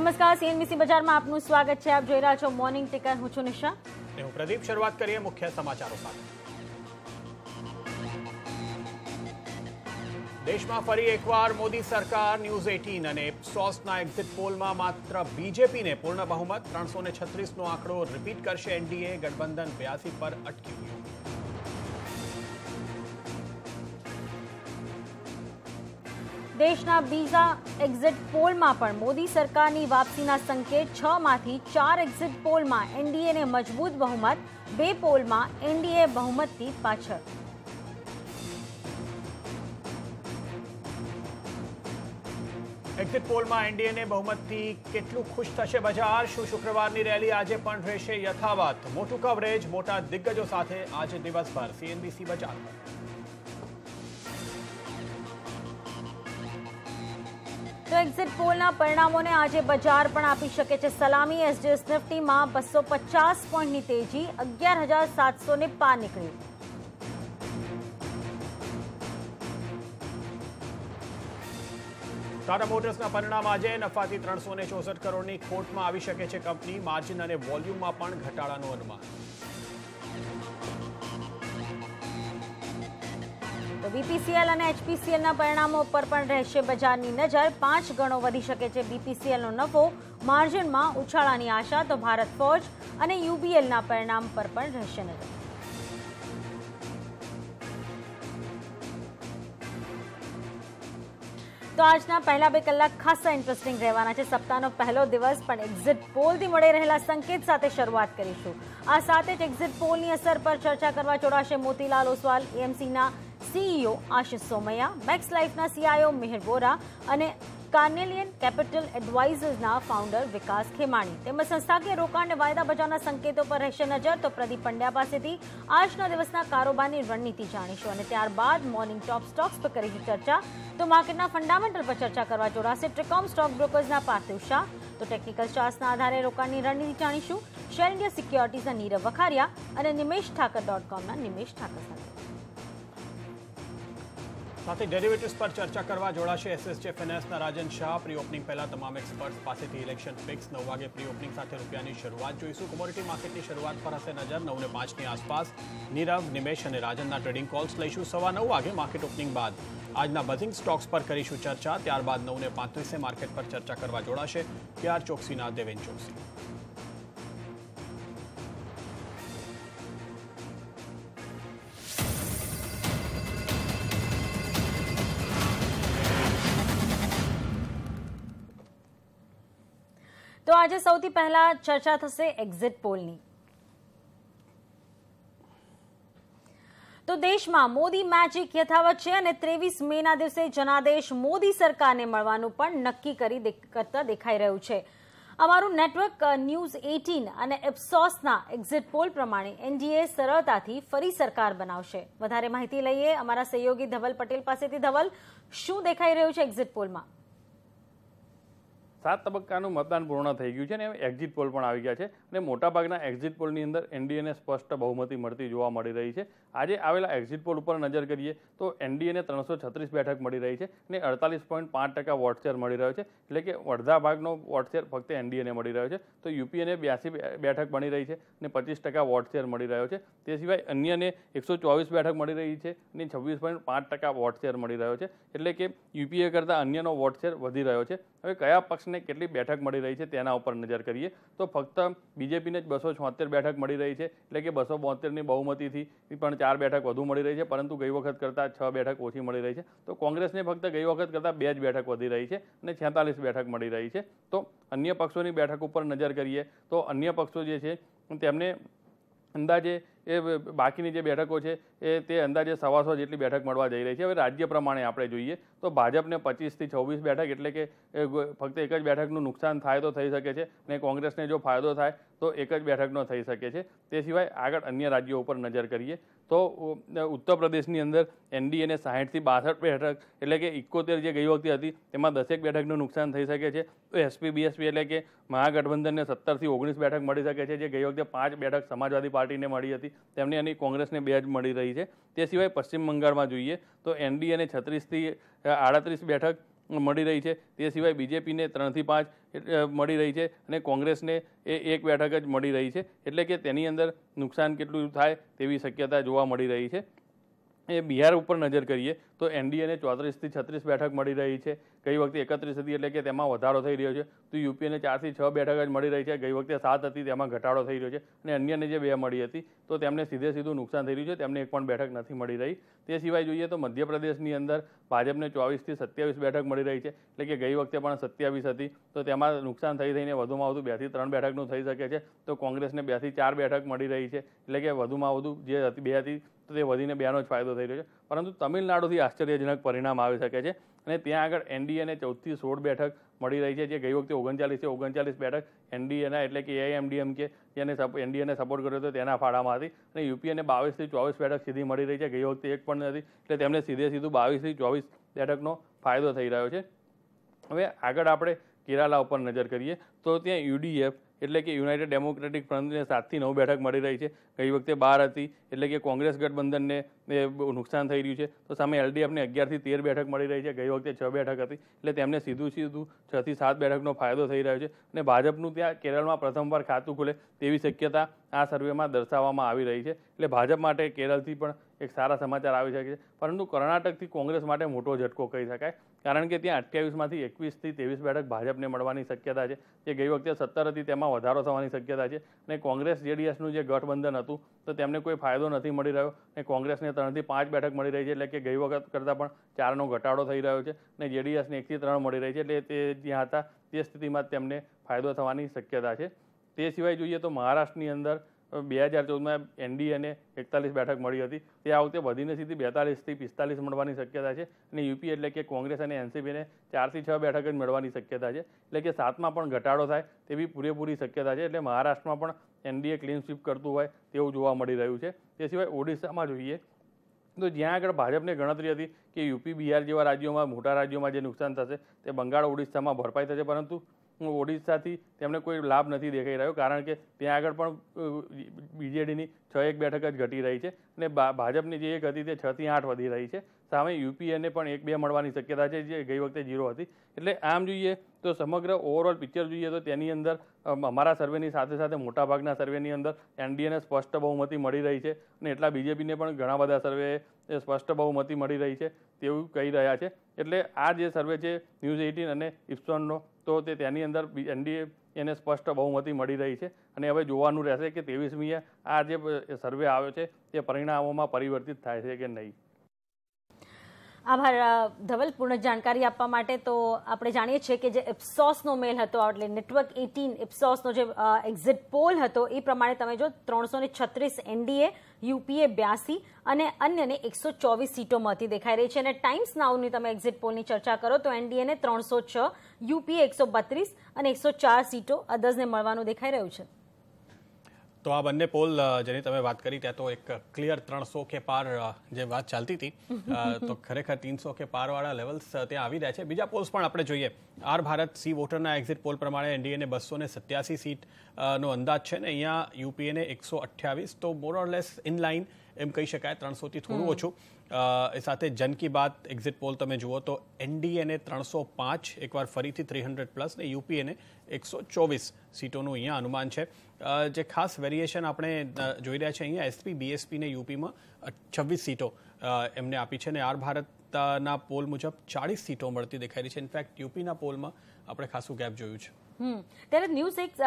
નમસ્કાર સીએનબીસી બજારમાં આપનું સ્વાગત છે આપ જોઈ રહ્યા છો મોર્નિંગ ટેકર હું છું નિશા હું પ્રદીપ શરૂઆત કરીએ મુખ્ય સમાચારો સાથે દેશમાં ફરી એકવાર મોદી સરકાર ન્યૂઝ એટીન અને સોસના એક્ઝિટ પોલમાં માત્ર બીજેપીને પૂર્ણ બહુમત ત્રણસો છત્રીસનો આંકડો રિપીટ કરશે એનડીએ ગઠબંધન બ્યાસી પર અટકી ગયું દેશના બીજા એક્ઝિટ પોલમાં પણ મોદી સરકારની વાપસીના સંકેત છ માંથી ચાર એક્ઝિટ પોલમાં એનડીએને મજબૂત બહુમત બે પોલમાં એનડીએ બહુમતથી પાછળ એક્ઝિટ પોલમાં એનડીએને બહુમતથી કેટલું ખુશ થશે બજાર શું શુક્રવારની રેલી આજે પણ રહેશે યથાવત મોટું કવરેજ મોટા દિગ્ગજો સાથે આજે દિવસભર સીએનબીસી બજારમાં તો એક્ઝિટ પોલના પરિણામોને આજે બજાર પણ આપી શકે છે સલામી એસજીએસ નિફ્ટીમાં બસો પચાસ પોઈન્ટની તેજી અગિયાર હજાર સાતસો ને પાર નીકળી ટાટા મોટર્સના પરિણામ આજે નફાથી ત્રણસો ચોસઠ કરોડની ખોટમાં આવી શકે છે કંપની માર્જિન અને વોલ્યુમમાં પણ ઘટાડાનું અનુમાન બીપીસીએલ અને એચપીસીએલના પરિણામો પર પણ રહેશે બજારની નજર પાંચ ગણો વધી શકે છે બીપીસીએલનો નફો માર્જિનમાં ઉછાળાની આશા તો ભારત ફોજ અને યુબીએલના પરિણામ પર પણ રહેશે નજર તો આજના પહેલા બે કલાક ખાસા ઇન્ટરેસ્ટિંગ રહેવાના છે સપ્તાહનો પહેલો દિવસ પણ એક્ઝિટ પોલથી મળી રહેલા સંકેત સાથે શરૂઆત કરીશું આ સાથે જ એક્ઝિટ પોલની અસર પર ચર્ચા કરવા જોડાશે મોતીલાલ ઓસવાલ એએમસીના સીઈઓ આશિષ સોમૈયા મેક્સ લાઈફના સીઆઈઓ મિહિર વોરા અને કાર્નેલિયન કેપિટલ એડવાઇઝર્સના ફાઉન્ડર વિકાસ ખેમાણી તેમજ સંસ્થાકીય રોકાણ અને વાયદા બજારના સંકેતો પર રહેશે નજર તો પ્રદીપ પંડ્યા પાસેથી આજના દિવસના કારોબારની રણનીતિ જાણીશું અને ત્યારબાદ મોર્નિંગ ટોપ સ્ટોક્સ પર કરીશું ચર્ચા તો માર્કેટના ફંડામેન્ટલ પર ચર્ચા કરવા જોડાશે ટ્રિકોમ સ્ટોક બ્રોકર્સના પાર્થિવ શાહ તો ટેકનિકલ ચાર્ટ્સના આધારે રોકાણની રણનીતિ જાણીશું શેર ઇન્ડિયા સિક્યોરિટીઝના નીરવ વખારિયા અને નિમેશ ઠાકર ડોટ કોમના નિમેશ ઠાકર સાથે સાથે ડેરિવેટિવ્સ પર ચર્ચા કરવા જોડાશે એસએસજે ફાઇનાન્સના રાજન શાહ પ્રી ઓપનિંગ પહેલા તમામ એક્સપર્ટ્સ પાસેથી ઇલેક્શન ફિક્સ નવ વાગે પ્રી ઓપનિંગ સાથે રૂપિયાની શરૂઆત જોઈશું કોમોડિટી માર્કેટની શરૂઆત પર હશે નજર નવ પાંચની આસપાસ નીરવ નિમેશ અને રાજનના ટ્રેડિંગ કોલ્સ લઈશું સવા નવ વાગે માર્કેટ ઓપનિંગ બાદ આજના બધિંગ સ્ટોક્સ પર કરીશું ચર્ચા ત્યારબાદ નવને ને પાંત્રીસે માર્કેટ પર ચર્ચા કરવા જોડાશે ત્યાર ચોકસીના દેવેન ચોકસી આજે સૌથી પહેલા ચર્ચા થશે એક્ઝિટ પોલની તો દેશમાં મોદી મેજિક યથાવત છે અને ત્રેવીસ મેના દિવસે જનાદેશ મોદી સરકારને મળવાનું પણ નક્કી કરી કરતા દેખાઈ રહ્યું છે અમારું નેટવર્ક ન્યૂઝ એટીન અને એપ્સોસના એક્ઝિટ પોલ પ્રમાણે એનડીએ સરળતાથી ફરી સરકાર બનાવશે વધારે માહિતી લઈએ અમારા સહયોગી ધવલ પટેલ પાસેથી ધવલ શું દેખાઈ રહ્યું છે એક્ઝિટ પોલમાં સાત તબક્કાનું મતદાન પૂર્ણ થઈ ગયું છે અને એક્ઝિટ પોલ પણ આવી ગયા છે અને મોટાભાગના એક્ઝિટ પોલની અંદર એનડીએને સ્પષ્ટ બહુમતી મળતી જોવા મળી રહી છે આજે આવેલા એક્ઝિટ પોલ ઉપર નજર કરીએ તો એનડીએને ત્રણસો છત્રીસ બેઠક મળી રહી છે અને અડતાલીસ પોઈન્ટ પાંચ ટકા વોટ મળી રહ્યો છે એટલે કે અડધા ભાગનો વોટ ફક્ત એનડીએને મળી રહ્યો છે તો યુપીએને બ્યાસી બેઠક મળી રહી છે અને પચીસ ટકા વોટ મળી રહ્યો છે તે સિવાય અન્યને એકસો ચોવીસ બેઠક મળી રહી છે અને છવ્વીસ પોઈન્ટ પાંચ ટકા વોટ મળી રહ્યો છે એટલે કે યુપીએ કરતાં અન્યનો વોટ વધી રહ્યો છે હવે કયા પક્ષને કોંગ્રેસને કેટલી બેઠક મળી રહી છે તેના ઉપર નજર કરીએ તો ફક્ત બીજેપીને જ બસો છોતેર બેઠક મળી રહી છે એટલે કે બસો બોતેરની બહુમતીથી પણ ચાર બેઠક વધુ મળી રહી છે પરંતુ ગઈ વખત કરતાં છ બેઠક ઓછી મળી રહી છે તો કોંગ્રેસને ફક્ત ગઈ વખત કરતાં બે જ બેઠક વધી રહી છે અને છેતાલીસ બેઠક મળી રહી છે તો અન્ય પક્ષોની બેઠક ઉપર નજર કરીએ તો અન્ય પક્ષો જે છે તેમને અંદાજે એ બાકીની જે બેઠકો છે એ તે અંદાજે સવાસો જેટલી બેઠક મળવા જઈ રહી છે હવે રાજ્ય પ્રમાણે આપણે જોઈએ તો ભાજપને પચીસથી છવ્વીસ બેઠક એટલે કે ફક્ત એક જ બેઠકનું નુકસાન થાય તો થઈ શકે છે અને કોંગ્રેસને જો ફાયદો થાય તો એક જ બેઠકનો થઈ શકે છે તે સિવાય આગળ અન્ય રાજ્યો ઉપર નજર કરીએ તો ઉત્તર પ્રદેશની અંદર એનડીએને સાહીઠથી બાસઠ બેઠક એટલે કે ઇકોતેર જે ગઈ વખતે હતી તેમાં દસેક બેઠકનું નુકસાન થઈ શકે છે તો એસપી બીએસપી એટલે કે મહાગઠબંધનને સત્તરથી ઓગણીસ બેઠક મળી શકે છે જે ગઈ વખતે પાંચ બેઠક સમાજવાદી પાર્ટીને મળી હતી તેમની અને કોંગ્રેસને બે જ મળી રહી છે તે સિવાય પશ્ચિમ બંગાળમાં જોઈએ તો એનડીએને છત્રીસથી આડત્રીસ બેઠક મળી રહી છે તે સિવાય બીજેપીને ત્રણથી પાંચ મળી રહી છે અને કોંગ્રેસને એ એક બેઠક જ મળી રહી છે એટલે કે તેની અંદર નુકસાન કેટલું થાય તેવી શક્યતા જોવા મળી રહી છે એ બિહાર ઉપર નજર કરીએ તો એનડીએને ચોત્રીસથી છત્રીસ બેઠક મળી રહી છે ગઈ વખતે એકત્રીસ હતી એટલે કે તેમાં વધારો થઈ રહ્યો છે તો યુપીએને ચારથી છ બેઠક જ મળી રહી છે ગઈ વખતે સાત હતી તેમાં ઘટાડો થઈ રહ્યો છે અને અન્યને જે બે મળી હતી તો તેમને સીધે સીધું નુકસાન થઈ રહ્યું છે તેમને એક પણ બેઠક નથી મળી રહી તે સિવાય જોઈએ તો મધ્યપ્રદેશની અંદર ભાજપને ચોવીસથી સત્યાવીસ બેઠક મળી રહી છે એટલે કે ગઈ વખતે પણ સત્યાવીસ હતી તો તેમાં નુકસાન થઈ થઈને વધુમાં વધુ બેથી ત્રણ બેઠકનું થઈ શકે છે તો કોંગ્રેસને બેથી ચાર બેઠક મળી રહી છે એટલે કે વધુમાં વધુ જે હતી બે હતી તે વધીને બેનો જ ફાયદો થઈ રહ્યો છે પરંતુ તમિલનાડુથી આશ્ચર્યજનક પરિણામ આવી શકે છે અને ત્યાં આગળ એનડીએને ચૌદથી સોળ બેઠક મળી રહી છે જે ગઈ વખતે ઓગણચાલીસે ઓગણચાલીસ બેઠક એનડીએના એટલે કે એઆઈએમડીએમ કે જેને એનડીએને સપોર્ટ કર્યો હતો તેના ફાળામાં હતી અને યુપીએને બાવીસથી ચોવીસ બેઠક સીધી મળી રહી છે ગઈ વખતે એક પણ નથી એટલે તેમને સીધે સીધું બાવીસથી ચોવીસ બેઠકનો ફાયદો થઈ રહ્યો છે હવે આગળ આપણે કેરાલા ઉપર નજર કરીએ તો ત્યાં યુડીએફ એટલે કે યુનાઇટેડ ડેમોક્રેટિક ફ્રન્ટને સાતથી નવ બેઠક મળી રહી છે ગઈ વખતે બાર હતી એટલે કે કોંગ્રેસ ગઠબંધનને નુકસાન થઈ રહ્યું છે તો સામે એલડીએફને અગિયારથી તેર બેઠક મળી રહી છે ગઈ વખતે છ બેઠક હતી એટલે તેમને સીધું સીધું છથી સાત બેઠકનો ફાયદો થઈ રહ્યો છે અને ભાજપનું ત્યાં કેરળમાં પ્રથમવાર ખાતું ખુલે તેવી શક્યતા આ સર્વેમાં દર્શાવવામાં આવી રહી છે એટલે ભાજપ માટે કેરળથી પણ એક સારા સમાચાર આવી શકે છે પરંતુ કર્ણાટકથી કોંગ્રેસ માટે મોટો ઝટકો કહી શકાય કારણ કે ત્યાં અઠ્યાવીસમાંથી એકવીસથી ત્રેવીસ બેઠક ભાજપને મળવાની શક્યતા છે જે ગઈ વખતે સત્તર હતી તેમાં વધારો થવાની શક્યતા છે અને કોંગ્રેસ જેડીએસનું જે ગઠબંધન હતું તો તેમને કોઈ ફાયદો નથી મળી રહ્યો અને કોંગ્રેસને ત્રણથી પાંચ બેઠક મળી રહી છે એટલે કે ગઈ વખત કરતાં પણ ચારનો ઘટાડો થઈ રહ્યો છે અને જેડીએસને એકથી ત્રણ મળી રહી છે એટલે તે જ્યાં હતા તે સ્થિતિમાં તેમને ફાયદો થવાની શક્યતા છે તે સિવાય જોઈએ તો મહારાષ્ટ્રની અંદર બે હજાર ચૌદમાં એનડીએને એકતાલીસ બેઠક મળી હતી તે આ વખતે વધીને સીધી બેતાલીસથી પિસ્તાલીસ મળવાની શક્યતા છે અને યુપી એટલે કે કોંગ્રેસ અને એનસીપીને ચારથી છ બેઠક જ મળવાની શક્યતા છે એટલે કે સાતમાં પણ ઘટાડો થાય તેવી પૂરેપૂરી શક્યતા છે એટલે મહારાષ્ટ્રમાં પણ એનડીએ ક્લીન સ્વીપ કરતું હોય તેવું જોવા મળી રહ્યું છે તે સિવાય ઓડિશામાં જોઈએ તો જ્યાં આગળ ભાજપને ગણતરી હતી કે યુપી બિહાર જેવા રાજ્યોમાં મોટા રાજ્યોમાં જે નુકસાન થશે તે બંગાળ ઓડિશામાં ભરપાઈ થશે પરંતુ ઓડિશાથી તેમને કોઈ લાભ નથી દેખાઈ રહ્યો કારણ કે ત્યાં આગળ પણ બીજેડીની છ એક બેઠક જ ઘટી રહી છે અને ભાજપની જે એક હતી તે છથી આઠ વધી રહી છે સામે યુપીએને પણ એક બે મળવાની શક્યતા છે જે ગઈ વખતે ઝીરો હતી એટલે આમ જોઈએ તો સમગ્ર ઓવરઓલ પિક્ચર જોઈએ તો તેની અંદર અમારા સર્વેની સાથે સાથે મોટાભાગના સર્વેની અંદર એનડીએને સ્પષ્ટ બહુમતી મળી રહી છે અને એટલા બીજેપીને પણ ઘણા બધા સર્વે સ્પષ્ટ બહુમતી મળી રહી છે તેવું કહી રહ્યા છે એટલે આ જે સર્વે છે ન્યૂઝ એઇટીન અને ઇપ્સોનનો તો તે તેની અંદર એનડીએ એને સ્પષ્ટ બહુમતી મળી રહી છે અને હવે જોવાનું રહેશે કે ત્રેવીસમીએ આ જે સર્વે આવ્યો છે તે પરિણામોમાં પરિવર્તિત થાય છે કે નહીં આભાર ધવલ પૂર્ણ જાણકારી આપવા માટે તો આપણે જાણીએ છીએ કે જે ઇપ્સોસનો મેલ હતો એટલે નેટવર્ક એટીન ઇપ્સોસનો જે એક્ઝિટ પોલ હતો એ પ્રમાણે તમે જો ત્રણસો છત્રીસ એનડીએ યુપીએ બ્યાસી અને અન્યને એકસો ચોવીસ સીટોમાંથી દેખાઈ રહી છે અને ટાઈમ્સ નાઉની તમે એક્ઝિટ પોલની ચર્ચા કરો તો એનડીએને ત્રણસો છ યુપીએ એકસો બત્રીસ અને એકસો ચાર સીટો અધર્સને મળવાનું દેખાઈ રહ્યું છે તો આ બંને પોલ જેની તમે વાત કરી ત્યાં તો એક ક્લિયર ત્રણસો કે પાર જે વાત ચાલતી હતી તો ખરેખર તીનસો કે પાર વાળા લેવલ્સ ત્યાં આવી રહ્યા છે બીજા પોલ્સ પણ આપણે જોઈએ આર ભારત સી વોટરના એક્ઝિટ પોલ પ્રમાણે એનડીએને બસો ને સત્યાસી સીટનો અંદાજ છે ને અહીંયા યુપીએને એકસો અઠ્યાવીસ તો more or less in line એમ કહી શકાય ત્રણસોથી થોડું ઓછું એ સાથે જન કી બાત એક્ઝિટ પોલ તમે જુઓ તો એનડીએને ત્રણસો પાંચ એકવાર ફરીથી થ્રી હંડ્રેડ પ્લસ ને યુપીએને એકસો ચોવીસ સીટોનું અહીંયા અનુમાન છે જે ખાસ વેરિએશન આપણે જોઈ રહ્યા છે અહીંયા એસપી બીએસપીને યુપીમાં છવ્વીસ સીટો એમને આપી છે ને આર ભારતના પોલ મુજબ ચાળીસ સીટો મળતી દેખાઈ રહી છે ઇનફેક્ટ યુપીના પોલમાં આપણે ખાસું ગેપ જોયું છે ત્યારે ન્યૂઝ એક્સ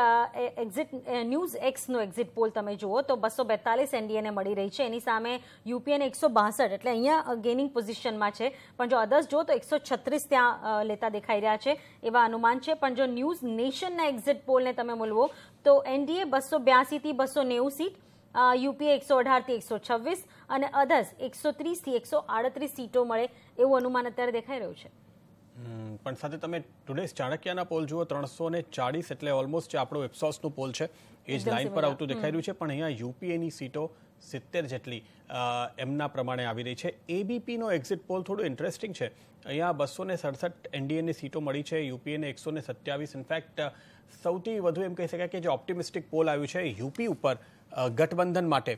એક્ઝિટ ન્યૂઝ એક્સનો એક્ઝિટ પોલ તમે જુઓ તો બસો બેતાલીસ એનડીએને મળી રહી છે એની સામે યુપીએને એકસો બાસઠ એટલે અહીંયા ગેનિંગ પોઝિશનમાં છે પણ જો અધર્સ જુઓ તો એકસો છત્રીસ ત્યાં લેતા દેખાઈ રહ્યા છે એવા અનુમાન છે પણ જો ન્યૂઝ નેશનના એક્ઝિટ પોલને તમે મૂલવો તો એનડીએ બસો બ્યાસીથી બસો નેવું સીટ યુપીએ એકસો અઢારથી એકસો છવ્વીસ અને અધર્સ એકસો ત્રીસથી એકસો આડત્રીસ સીટો મળે એવું અનુમાન અત્યારે દેખાઈ રહ્યું છે પણ સાથે તમે ટુડેસ ચાણક્યના પોલ જુઓ ત્રણસો ને ચાળીસ એટલે ઓલમોસ્ટ જે આપણો એપ્સોસનો પોલ છે એ જ લાઈન પર આવતું દેખાઈ રહ્યું છે પણ અહીંયા યુપીએની સીટો સિત્તેર જેટલી એમના પ્રમાણે આવી રહી છે એબીપીનો એક્ઝિટ પોલ થોડું ઇન્ટરેસ્ટિંગ છે અહીંયા બસો ને સડસઠ એનડીએની સીટો મળી છે યુપીએને એકસો ને સત્યાવીસ ઇનફેક્ટ સૌથી વધુ એમ કહી શકાય કે જે ઓપ્ટિમિસ્ટિક પોલ આવ્યું છે યુપી ઉપર ગઠબંધન માટે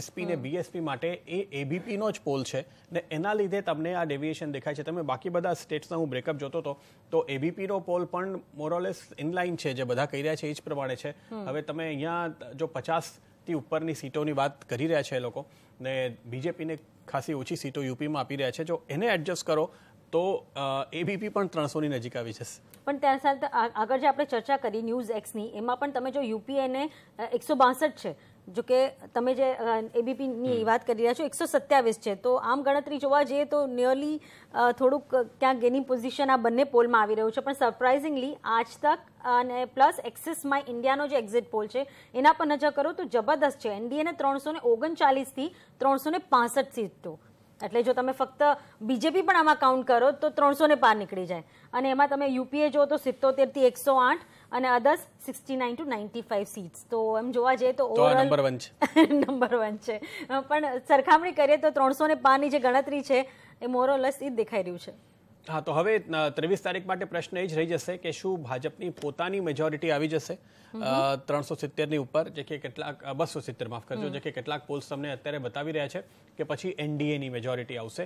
એસપી ને બીએસપી માટે એ એબીપી નો જ પોલ છે ને એના લીધે તમને આ ડેવિએશન દેખાય છે તમે બાકી બધા સ્ટેટ્સનો હું બ્રેકઅપ જોતો હતો તો એબીપીનો પોલ પણ મોરોલેસ ઇનલાઇન છે જે બધા કહી રહ્યા છે એ જ પ્રમાણે છે હવે તમે અહીંયા જો પચાસ થી ઉપરની સીટોની વાત કરી રહ્યા છે એ લોકો ને બીજેપીને ખાસી ઓછી સીટો યુપીમાં આપી રહ્યા છે જો એને એડજસ્ટ કરો તો એબીપી પણ ત્રણસોની નજીક આવી જશે પણ ત્યાં ત્યાર આગળ જે આપણે ચર્ચા કરી ન્યૂઝ એક્સની એમાં પણ તમે જો યુપી એને એકસો બાસઠ છે જો કે તમે જે એબીપીની વાત કરી રહ્યા છો એકસો સત્યાવીસ છે તો આમ ગણતરી જોવા જઈએ તો નિયરલી થોડુંક ક્યાંક એની પોઝિશન આ બંને પોલમાં આવી રહ્યું છે પણ સરપ્રાઇઝિંગલી આજ તક અને પ્લસ એક્સિસ માય ઇન્ડિયાનો જે એક્ઝિટ પોલ છે એના પર નજર કરો તો જબરદસ્ત છે એનડીએને ત્રણસો ને ઓગણચાલીસથી ત્રણસો ને પાસઠ સીટો એટલે જો તમે ફક્ત બીજેપી પણ આમાં કાઉન્ટ કરો તો ત્રણસો ને પાર નીકળી જાય અને એમાં તમે યુપીએ જો તો સિત્તોતેરથી એકસો આઠ અને others sixty nine to ninety five seats તો એમ જોવા જઈએ તો ઓવરઓલ નંબર વન છે નંબર વન છે પણ સરખામણી કરીએ તો ત્રણસો ને પાંચની જે ગણતરી છે એ મોરોલસ એ જ દેખાઈ રહ્યું છે હા તો હવે ત્રેવીસ તારીખ માટે પ્રશ્ન એ જ રહી જશે કે શું ભાજપની પોતાની મેજોરિટી આવી જશે ત્રણસો સિત્તેરની ઉપર જે કે કેટલાક બસો સિત્તેર માફ કરજો જે કે કેટલાક પોલ્સ તમને અત્યારે બતાવી રહ્યા છે કે પછી એનડીએની મેજોરિટી આવશે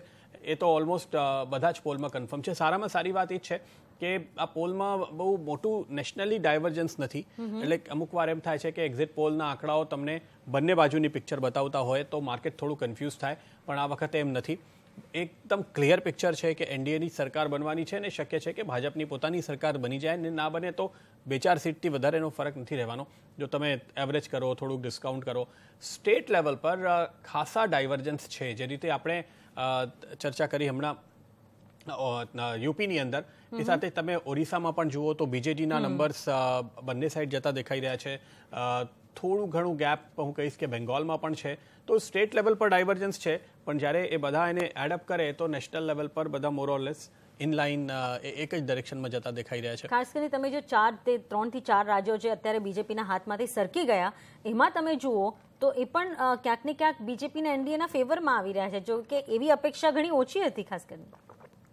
એ તો ઓલમોસ્ટ બધા જ પોલમાં કન્ફર્મ છે સારામાં સારી વાત એ છે કે આ પોલમાં બહુ મોટું નેશનલી ડાયવર્જન્સ નથી એટલે અમુક વાર એમ થાય છે કે એક્ઝિટ પોલના આંકડાઓ તમને બંને બાજુની પિક્ચર બતાવતા હોય તો માર્કેટ થોડું કન્ફ્યુઝ થાય પણ આ વખતે એમ નથી એકદમ ક્લિયર પિક્ચર છે કે એનડીએની સરકાર બનવાની છે અને શક્ય છે કે ભાજપની પોતાની સરકાર બની જાય ને ના બને તો બે ચાર સીટથી વધારે એનો ફરક નથી રહેવાનો જો તમે એવરેજ કરો થોડુંક ડિસ્કાઉન્ટ કરો સ્ટેટ લેવલ પર ખાસા ડાયવર્જન્સ છે જે રીતે આપણે ચર્ચા કરી હમણાં યુપીની અંદર એ સાથે તમે ઓરિસ્સામાં પણ જુઓ તો બીજેડીના નંબર્સ બંને સાઈડ જતા દેખાઈ રહ્યા છે થોડું ઘણું ગેપ હું કહીશ કે બેંગોલમાં પણ છે તો સ્ટેટ લેવલ પર ડાયવર્જન્સ છે પણ જ્યારે એ બધા એને એડઅપ કરે તો નેશનલ લેવલ પર બધા મોરોલેસ ઇનલાઇન એક જ ડાયરેક્શનમાં જતા દેખાઈ રહ્યા છે ખાસ કરીને તમે જે ચાર તે ત્રણથી ચાર રાજ્યો છે અત્યારે બીજેપીના હાથમાંથી સરકી ગયા એમાં તમે જુઓ તો એ પણ ક્યાંક ને ક્યાંક બીજેપીના એનડીએના ફેવરમાં આવી રહ્યા છે જો કે એવી અપેક્ષા ઘણી ઓછી હતી ખાસ કરીને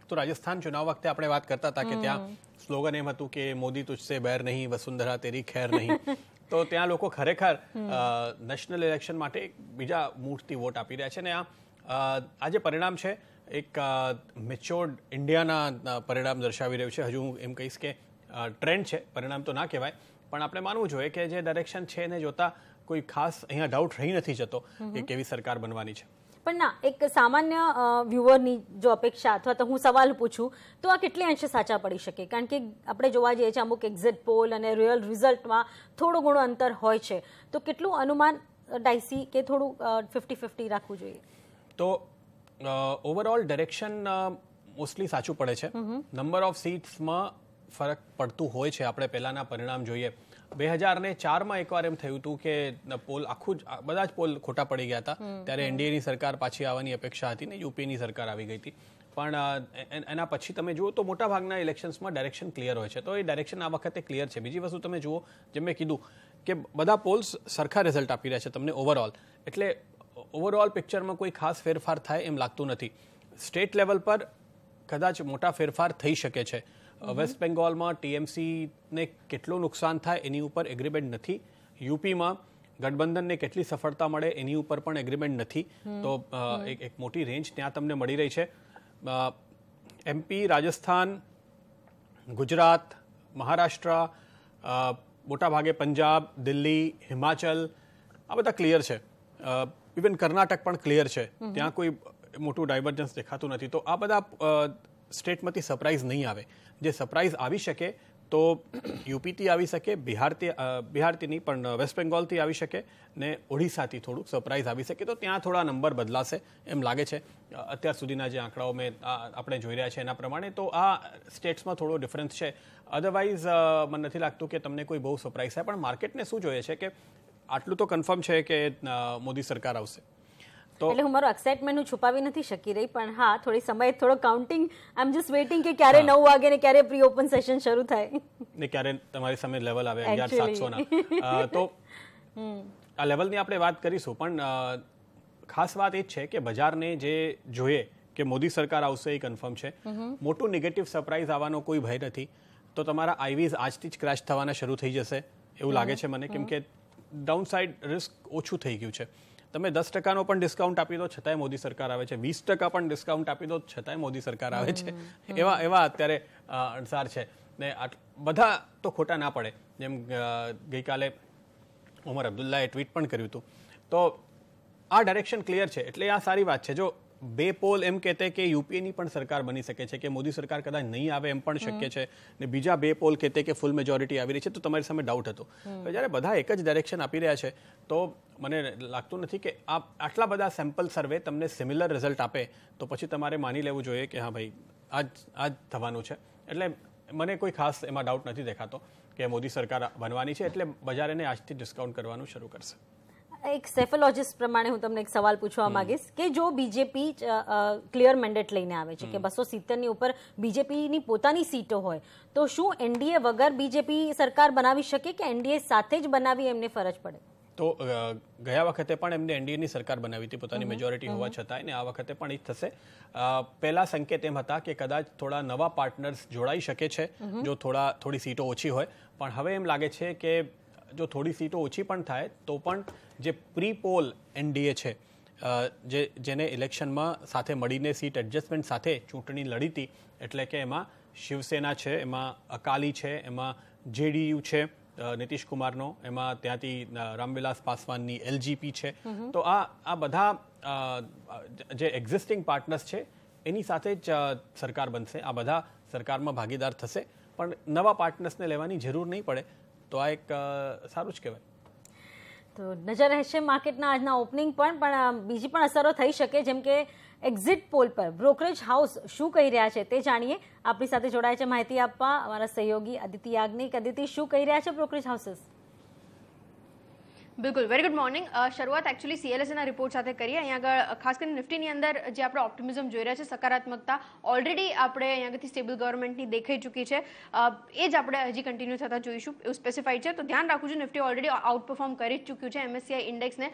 તો રાજસ્થાન ચુનાવ વખતે આપણે વાત કરતા હતા કે ત્યાં સ્લોગન એમ હતું કે મોદી તુજસે બહેર નહીં વસુંધરા તેરી ખેર નહીં તો ત્યાં લોકો ખરેખર નેશનલ ઇલેક્શન માટે બીજા મૂળથી વોટ આપી રહ્યા છે ને આ જે પરિણામ છે એક મેચ્યોર્ડ ઇન્ડિયાના પરિણામ દર્શાવી રહ્યું છે હજુ હું એમ કહીશ કે ટ્રેન્ડ છે પરિણામ તો ના કહેવાય પણ આપણે માનવું જોઈએ કે જે ડાયરેક્શન છે એને જોતા કોઈ ખાસ અહીંયા ડાઉટ રહી નથી જતો કે કેવી સરકાર બનવાની છે પણ ના એક સામાન્ય વ્યૂઅરની જો અપેક્ષા અથવા તો હું સવાલ પૂછું તો આ કેટલી અંશે સાચા પડી શકે કારણ કે આપણે જોવા જઈએ છીએ અમુક એક્ઝિટ પોલ અને રિયલ રિઝલ્ટમાં થોડું ઘણું અંતર હોય છે તો કેટલું અનુમાન ડાયસી કે થોડું ફિફ્ટી ફિફ્ટી રાખવું જોઈએ તો ઓવરઓલ ડિરેક્શન મોસ્ટલી સાચું પડે છે નંબર ઓફ સીટ્સમાં ફરક પડતું હોય છે આપણે પહેલાંના પરિણામ જોઈએ બે હજાર ને ચારમાં એકવાર એમ થયું હતું કે પોલ આખું જ બધા જ પોલ ખોટા પડી ગયા હતા ત્યારે એનડીએની સરકાર પાછી આવવાની અપેક્ષા હતી ને યુપીએની સરકાર આવી ગઈ હતી પણ એના પછી તમે જુઓ તો મોટા ભાગના ઇલેક્શન્સમાં ડાયરેક્શન ક્લિયર હોય છે તો એ ડાયરેક્શન આ વખતે ક્લિયર છે બીજી વસ્તુ તમે જુઓ જેમ મેં કીધું કે બધા પોલ્સ સરખા રિઝલ્ટ આપી રહ્યા છે તમને ઓવરઓલ એટલે ઓવરઓલ પિક્ચરમાં કોઈ ખાસ ફેરફાર થાય એમ લાગતું નથી સ્ટેટ લેવલ પર કદાચ મોટા ફેરફાર થઈ શકે છે વેસ્ટ બેંગોલમાં ટીએમસીને કેટલું નુકસાન થાય એની ઉપર એગ્રીમેન્ટ નથી યુપીમાં ગઠબંધનને કેટલી સફળતા મળે એની ઉપર પણ એગ્રીમેન્ટ નથી તો એક મોટી રેન્જ ત્યાં તમને મળી રહી છે એમપી રાજસ્થાન ગુજરાત મહારાષ્ટ્ર મોટાભાગે પંજાબ દિલ્હી હિમાચલ આ બધા ક્લિયર છે ઇવન કર્ણાટક પણ ક્લિયર છે ત્યાં કોઈ મોટું ડાયવર્જન્સ દેખાતું નથી તો આ બધા સ્ટેટમાંથી સરપ્રાઇઝ નહીં આવે જે સરપ્રાઇઝ આવી શકે તો યુપીથી આવી શકે બિહારથી બિહારથી નહીં પણ વેસ્ટ બેંગોલથી આવી શકે ને ઓડિશાથી થોડુંક સરપ્રાઇઝ આવી શકે તો ત્યાં થોડા નંબર બદલાશે એમ લાગે છે અત્યાર સુધીના જે આંકડાઓ મેં આપણે જોઈ રહ્યા છે એના પ્રમાણે તો આ સ્ટેટ્સમાં થોડો ડિફરન્સ છે અધરવાઇઝ મને નથી લાગતું કે તમને કોઈ બહુ સરપ્રાઇઝ થાય પણ માર્કેટને શું જોઈએ છે કે આટલું તો કન્ફર્મ છે કે મોદી સરકાર આવશે એટલે હું મારું એક્સાઇટમેન્ટ હું છુપાવી નથી શકી રહી પણ હા થોડી સમય થોડો counting I am just waiting કે ક્યારે નવ વાગે ને ક્યારે પ્રી ઓપન સેશન શરૂ થાય ને ક્યારે તમારી સામે લેવલ આવે અગિયાર સાતસો ના તો આ લેવલની આપણે વાત કરીશું પણ ખાસ વાત એ જ છે કે બજારને જે જોઈએ કે મોદી સરકાર આવશે એ કન્ફર્મ છે મોટું નેગેટિવ સરપ્રાઇઝ આવવાનો કોઈ ભય નથી તો તમારા આઈવીઝ આજથી જ ક્રેશ થવાના શરૂ થઈ જશે એવું લાગે છે મને કેમ કે ડાઉન સાઈડ રિસ્ક ઓછું થઈ ગયું છે તમે દસ ટકાનો પણ ડિસ્કાઉન્ટ આપી દો છતાંય મોદી સરકાર આવે છે વીસ ટકા પણ ડિસ્કાઉન્ટ આપી દો છતાંય મોદી સરકાર આવે છે એવા એવા અત્યારે અણસાર છે ને બધા તો ખોટા ના પડે જેમ ગઈકાલે ઉમર અબ્દુલ્લાએ ટ્વીટ પણ કર્યું હતું તો આ ડાયરેક્શન ક્લિયર છે એટલે આ સારી વાત છે જો બે પોલ એમ કહેતા કે યુપીએની પણ સરકાર બની શકે છે કે મોદી સરકાર કદાચ નહીં આવે એમ પણ શક્ય છે ને બીજા બે પોલ કહેતે કે ફૂલ મેજોરિટી આવી રહી છે તો તમારી સામે ડાઉટ હતો જ્યારે બધા એક જ ડાયરેક્શન આપી રહ્યા છે તો મને લાગતું નથી કે આ આટલા બધા સેમ્પલ સર્વે તમને સિમિલર રિઝલ્ટ આપે તો પછી તમારે માની લેવું જોઈએ કે હા ભાઈ આજ આજ થવાનું છે એટલે મને કોઈ ખાસ એમાં ડાઉટ નથી દેખાતો કે મોદી સરકાર બનવાની છે એટલે બજાર આજથી ડિસ્કાઉન્ટ કરવાનું શરૂ કરશે એક સેફોલોજીસ્ટ પ્રમાણે હું તમને એક સવાલ પૂછવા માંગીશ કે જો બીજેપી ક્લિયર મેન્ડેટ લઈને આવે છે કે બસો સિત્તેરની ઉપર બીજેપીની પોતાની સીટો હોય તો શું એનડીએ વગર બીજેપી સરકાર બનાવી શકે કે એનડીએ સાથે જ બનાવી એમને ફરજ પડે તો ગયા વખતે પણ એમને એનડીએની સરકાર બનાવી હતી પોતાની મેજોરિટી હોવા છતાંય ને આ વખતે પણ એ થશે પહેલા સંકેત એમ હતા કે કદાચ થોડા નવા પાર્ટનર્સ જોડાઈ શકે છે જો થોડા થોડી સીટો ઓછી હોય પણ હવે એમ લાગે છે કે જો થોડી સીટો ઓછી પણ થાય તો પણ જે પ્રી પોલ એનડીએ છે જે જેને ઇલેક્શનમાં સાથે મળીને સીટ એડજસ્ટમેન્ટ સાથે ચૂંટણી લડી હતી એટલે કે એમાં શિવસેના છે એમાં અકાલી છે એમાં જેડીયુ છે નીતિશ કુમારનો એમાં ત્યાંથી રામવિલાસ પાસવાનની એલજીપી છે તો આ આ બધા જે એક્ઝિસ્ટિંગ પાર્ટનર્સ છે એની સાથે જ સરકાર બનશે આ બધા સરકારમાં ભાગીદાર થશે પણ નવા પાર્ટનર્સને લેવાની જરૂર નહીં પડે તો આ એક સારું જ કહેવાય તો નજર રહેશે માર્કેટના આજના ઓપનિંગ પણ પણ બીજી પણ અસરો થઈ શકે જેમ કે એક્ઝિટ પોલ પર બ્રોકરેજ હાઉસ શું કહી રહ્યા છે તે જાણીએ આપણી સાથે જોડાય છે માહિતી આપવા અમારા સહયોગી અદિતિ યાજ્ઞિક અદિતિ શું કહી રહ્યા છે બ્રોકરેજ હાઉસીસ બિલકુલ વેરી ગુડ મોર્નિંગ શરૂઆત એકચ્યુઅલી સીએલએસના રિપોર્ટ સાથે કરીએ અહીંયા આગળ ખાસ કરીને નિફ્ટીની અંદર જે આપણે ઓપ્ટિમિઝમ જોઈ રહ્યા છે સકારાત્મકતા ઓલરેડી આપણે અહીંયા આગળથી સ્ટેબલ ગવર્મેન્ટની દેખાઈ ચૂકી છે એ જ આપણે હજી કન્ટિન્યુ થતા જોઈશું એવું સ્પેસિફાઈડ છે તો ધ્યાન રાખવું છું નિફ્ટી ઓલરેડી આઉટ પરફોર્મ કરી જ ચૂક્યું છે એમએસસીઆઈ ઇન્ડેક્સને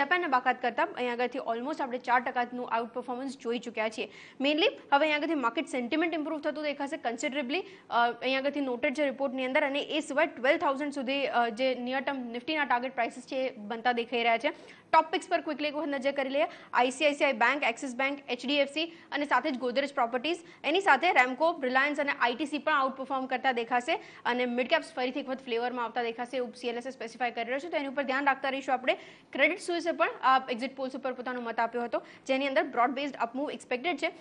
જાપાનને બાકાત કરતા અહીંયા આગળથી ઓલમોસ્ટ આપણે ચાર ટકાનું આઉટ પરફોર્મન્સ જોઈ ચૂક્યા છીએ મેઇનલી હવે અહીંયા આગળથી માર્કેટ સેન્ટિમેન્ટ ઇમ્પ્રૂવ થતું દેખાશે કન્સિડરેબલી અહીંયા આગળથી નોટેડ છે રિપોર્ટની અંદર અને એ સિવાય ટ્વેલ્વ સુધી જે નિયર ટર્મ નિફ્ટીના ટાર્ગેટ પ્રાઇસીસ કેસીસ છે બનતા દેખાઈ રહ્યા છે ટોપિક્સ પર ક્વિકલી એક વખત નજર કરી લઈએ ICICI bank Axis bank HDFC અને સાથે જ ગોદરેજ પ્રોપર્ટીઝ એની સાથે રેમકો રિલાયન્સ અને આઈટીસી પણ આઉટ પરફોર્મ કરતા દેખાશે અને મિડ ફરીથી એક વખત ફ્લેવરમાં આવતા દેખાશે એવું સીએલએસએ સ્પેસિફાઈ કરી રહ્યો છે તો એની ઉપર ધ્યાન રાખતા રહીશું આપણે ક્રેડિટ સુઇસે પણ એક્ઝિટ પોલ્સ ઉપર પોતાનો મત આપ્યો હતો જેની અંદર બ્રોડ બેઝડ અપમૂવ એક્સપેક્ટેડ છે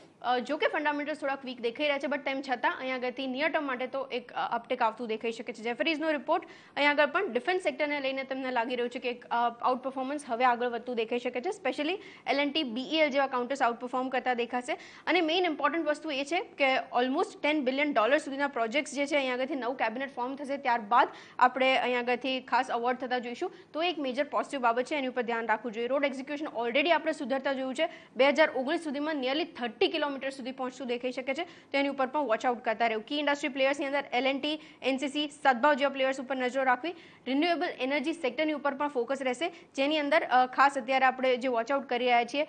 જો કે ફંડામેન્ટલ્સ થોડાક વીક દેખાઈ રહ્યા છે બટ તેમ છતાં અહીંયા આગળથી નિયર ટર્મ માટે તો એક અપટેક આવતું દેખાઈ શકે છે જેફરીઝનો રિપોર્ટ અહીંયા આગળ પણ ડિફેન્સ સેક્ટરને લઈને તમને લાગી રહ્યું છે રહ્યું છે કે આઉટ પરફોર્મન્સ હવે આગળ વધતું દેખાઈ શકે છે સ્પેશિયલી એલએનટી બીઈએલ જેવા કાઉન્ટર્સ આઉટ પરફોર્મ કરતા દેખાશે અને મેઇન ઇમ્પોર્ટન્ટ વસ્તુ એ છે કે ઓલમોસ્ટ ટેન બિલિયન ડોલર સુધીના પ્રોજેક્ટ્સ જે છે અહીંયા આગળથી નવું કેબિનેટ ફોર્મ થશે ત્યારબાદ આપણે અહીંયા આગળથી ખાસ અવોર્ડ થતા જોઈશું તો એક મેજર પોઝિટિવ બાબત છે એની ઉપર ધ્યાન રાખવું જોઈએ રોડ એક્ઝિક્યુશન ઓલરેડી આપણે સુધરતા જોયું છે બે હજાર ઓગણીસ સુધીમાં નિયરલી થર્ટી કિલોમીટર સુધી પહોંચતું દેખાઈ શકે છે તો એની ઉપર પણ વોચ આઉટ કરતા રહેવું કી ઇન્ડસ્ટ્રી પ્લેયર્સની અંદર એલએનટી એનસીસી સદભાવ જેવા પ્લેયર્સ ઉપર નજરો રાખવી રિન્યુએબલ એનર્જી સેક્ટરની ઉપર પણ ફોકસ રહેશે જેની અંદર ખાસ અત્યારે આપણે જે વોચઆઉટ કરી રહ્યા છીએ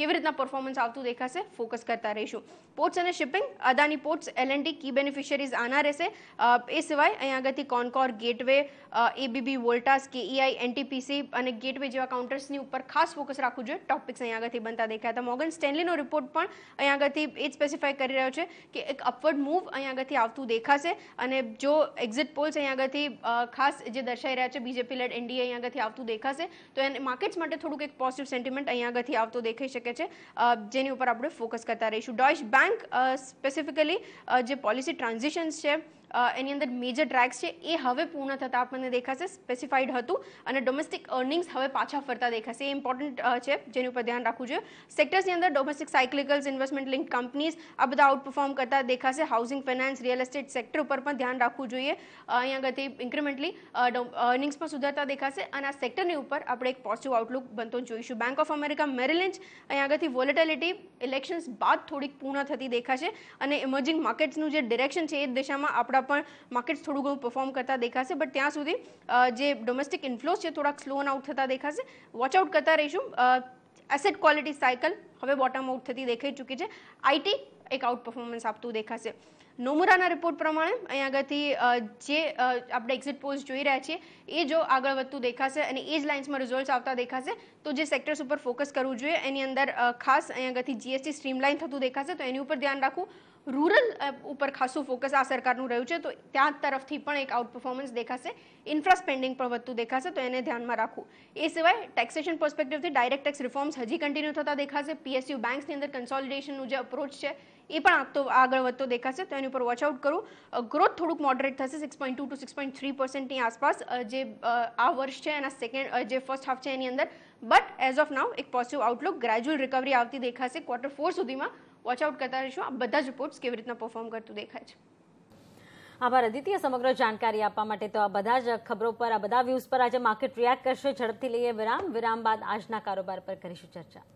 કેવી રીતના પરફોર્મન્સ આવતું દેખાશે ફોકસ કરતા રહીશું પોર્ટ્સ અને shipping Adani ports LNT key beneficiaries આના રહેશે એ સિવાય અહીંયા આગળથી Concor gateway ABB Voltas KEI NTPC અને ગેટવે જેવા કાઉન્ટર્સની ઉપર ખાસ ફોકસ રાખવું જોઈએ ટોપિક્સ અહીંયા આગળથી બનતા દેખાયા હતા મોગન સ્ટેનલીનો રિપોર્ટ પણ અહીંયા આગળથી એ સ્પેસિફાય કરી રહ્યો છે કે એક અપવર્ડ મૂવ અહીંયા આગળથી આવતું દેખાશે અને જો એક્ઝિટ પોલ્સ અહીંયા આગળથી ખાસ જે દર્શાઈ રહ્યા છે બીજેપી લેડ એનડીએ અહીંયા આગળથી આવતું દેખાશે તો એને માર્કેટ્સ માટે થોડુંક એક પોઝિટિવ સેન્ટિમેન્ટ અહીંયા આગળથી આવતું દેખાઈ શકે છે જેની ઉપર આપણે ફોકસ કરતા રહીશું Deutsche bank bank specifically uh, uh, જે પોલિસી ટ્રાન્ઝિશન્સ છે એની અંદર મેજર ટ્રેક્સ છે એ હવે પૂર્ણ થતાં આપણને દેખાશે સ્પેસિફાઈડ હતું અને ડોમેસ્ટિક અર્નિંગ્સ હવે પાછા ફરતા દેખાશે એ ઇમ્પોર્ટન્ટ છે જેની ઉપર ધ્યાન રાખવું જોઈએ સેક્ટર્સની અંદર domestic cyclicals investment link companies આ બધા આઉટ પરફોર્મ કરતા દેખાશે housing finance real estate sector ઉપર પણ ધ્યાન રાખવું જોઈએ અહીંયા ગતિ ઇન્ક્રીમેન્ટલી અર્નિંગ્સમાં સુધારતા દેખાશે અને આ સેક્ટરની ઉપર આપણે એક પોઝિટિવ આઉટલુક બનતો જોઈશું બેંક ઓફ અમેરિકા મેરિલેન્જ અહીંયા આગળથી વોલેટિલિટી ઇલેક્શન્સ બાદ થોડીક પૂર્ણ થતી દેખાશે અને ઇમર્જિંગ માર્કેટ્સનું જે ડિરેક્શન છે એ દિશામાં આપણા કરતાં પણ માર્કેટ થોડું ઘણું પરફોર્મ કરતા દેખાશે બટ ત્યાં સુધી જે ડોમેસ્ટિક ઇન્ફ્લોઝ છે થોડાક સ્લો એન્ડ આઉટ થતા દેખાશે વોચઆઉટ કરતા રહીશું એસેટ ક્વોલિટી સાયકલ હવે બોટમ આઉટ થતી દેખાઈ ચૂકી છે આઈટી એક આઉટ પરફોર્મન્સ આપતું દેખાશે નોમુરાના રિપોર્ટ પ્રમાણે અહીંયા આગળથી જે આપણે એક્ઝિટ પોસ્ટ જોઈ રહ્યા છીએ એ જો આગળ વધતું દેખાશે અને એ જ લાઇન્સમાં રિઝલ્ટ આવતા દેખાશે તો જે સેક્ટર્સ ઉપર ફોકસ કરવું જોઈએ એની અંદર ખાસ અહીંયા આગળથી જીએસટી સ્ટ્રીમલાઇન થતું દેખાશે તો એની ઉપર ધ્યાન રાખવું રૂરલ ઉપર ખાસું ફોકસ આ સરકારનું રહ્યું છે તો ત્યાં તરફથી પણ એક આઉટ પરફોર્મન્સ દેખાશે ઇન્ફ્રાસ્પેન્ડિંગ પણ વધતું દેખાશે તો એને ધ્યાનમાં રાખવું એ સિવાય ટેક્સેશન પર્સપેક્ટિવથી ડાયરેક્ટ ટેક્સ રિફોર્મ્સ હજી કન્ટિન્યુ થતા દેખાશે પીએસયુ બેંક્સની અંદર કન્સોલિડેશનનું જે અપ્રોચ છે એ પણ આગતો આગળ વધતો દેખાશે તો એની ઉપર વોચ આઉટ કરું ગ્રોથ થોડુંક મોડરેટ થશે six point two to six point three પર્સન્ટની આસપાસ જે આ વર્ષ છે એના સેકન્ડ જે ફર્સ્ટ હાફ છે એની અંદર બટ એઝ ઓફ નાવ એક પોઝિટિવ આઉટલુક ગ્રેજ્યુઅલ રિકવરી આવતી દેખાશે ક્વાર્ટર ફોર સુધીમાં વોચ આઉટ કરતા રહીશું આ બધા જ રિપોર્ટ્સ કેવી રીતના પરફોર્મ કરતું દેખાય છે આભાર અદિત્ય સમગ્ર જાણકારી આપવા માટે તો આ બધા જ ખબરો પર આ બધા વ્યૂઝ પર આજે માર્કેટ રિએક્ટ કરશે ઝડપથી લઈએ વિરામ વિરામ બાદ આજના કારોબાર પર કરીશું ચર્ચા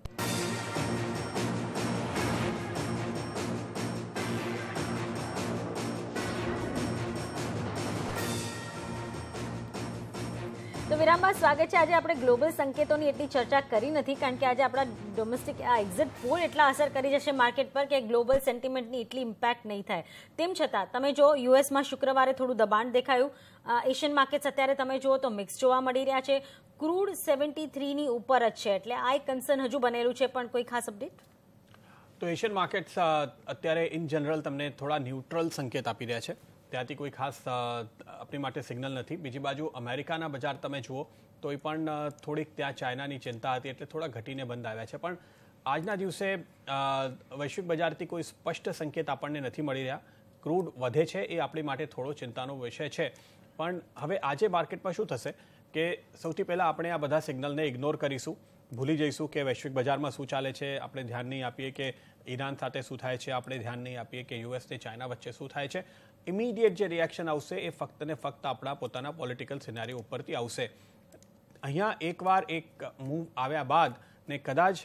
તો વિરામમાં સ્વાગત છે આજે આપણે ગ્લોબલ સંકેતોની એટલી ચર્ચા કરી નથી કારણ કે આજે આપણા ડોમેસ્ટિક આ એક્ઝિટ પોલ એટલા અસર કરી જશે માર્કેટ પર કે ગ્લોબલ સેન્ટિમેન્ટની એટલી ઇમ્પેક્ટ નહીં થાય તેમ છતાં તમે જો યુએસમાં શુક્રવારે થોડું દબાણ દેખાયું એશિયન માર્કેટ્સ અત્યારે તમે જુઓ તો મિક્સ જોવા મળી રહ્યા છે ક્રૂડ સેવન્ટી થ્રીની ઉપર જ છે એટલે આ એક કન્સર્ન હજુ બનેલું છે પણ કોઈ ખાસ અપડેટ તો એશિયન માર્કેટ્સ અત્યારે ઇન જનરલ તમને થોડા ન્યુટ્રલ સંકેત આપી રહ્યા છે ત્યાંથી કોઈ ખાસ આપણી માટે સિગ્નલ નથી બીજી બાજુ અમેરિકાના બજાર તમે જુઓ તો એ પણ થોડીક ત્યાં ચાઇનાની ચિંતા હતી એટલે થોડા ઘટીને બંધ આવ્યા છે પણ આજના દિવસે વૈશ્વિક બજારથી કોઈ સ્પષ્ટ સંકેત આપણને નથી મળી રહ્યા ક્રૂડ વધે છે એ આપણી માટે થોડો ચિંતાનો વિષય છે પણ હવે આજે માર્કેટમાં શું થશે કે સૌથી પહેલાં આપણે આ બધા સિગ્નલને ઇગ્નોર કરીશું ભૂલી જઈશું કે વૈશ્વિક બજારમાં શું ચાલે છે આપણે ધ્યાન નહીં આપીએ કે ઈરાન સાથે શું થાય છે આપણે ધ્યાન નહીં આપીએ કે યુએસ ને ચાઇના વચ્ચે શું થાય છે ઇમિડિયેટ જે રિએક્શન આવશે એ ફક્ત ને ફક્ત આપણા પોતાના પોલિટિકલ સિનારી ઉપરથી આવશે અહીંયા એકવાર એક મૂવ આવ્યા બાદ ને કદાચ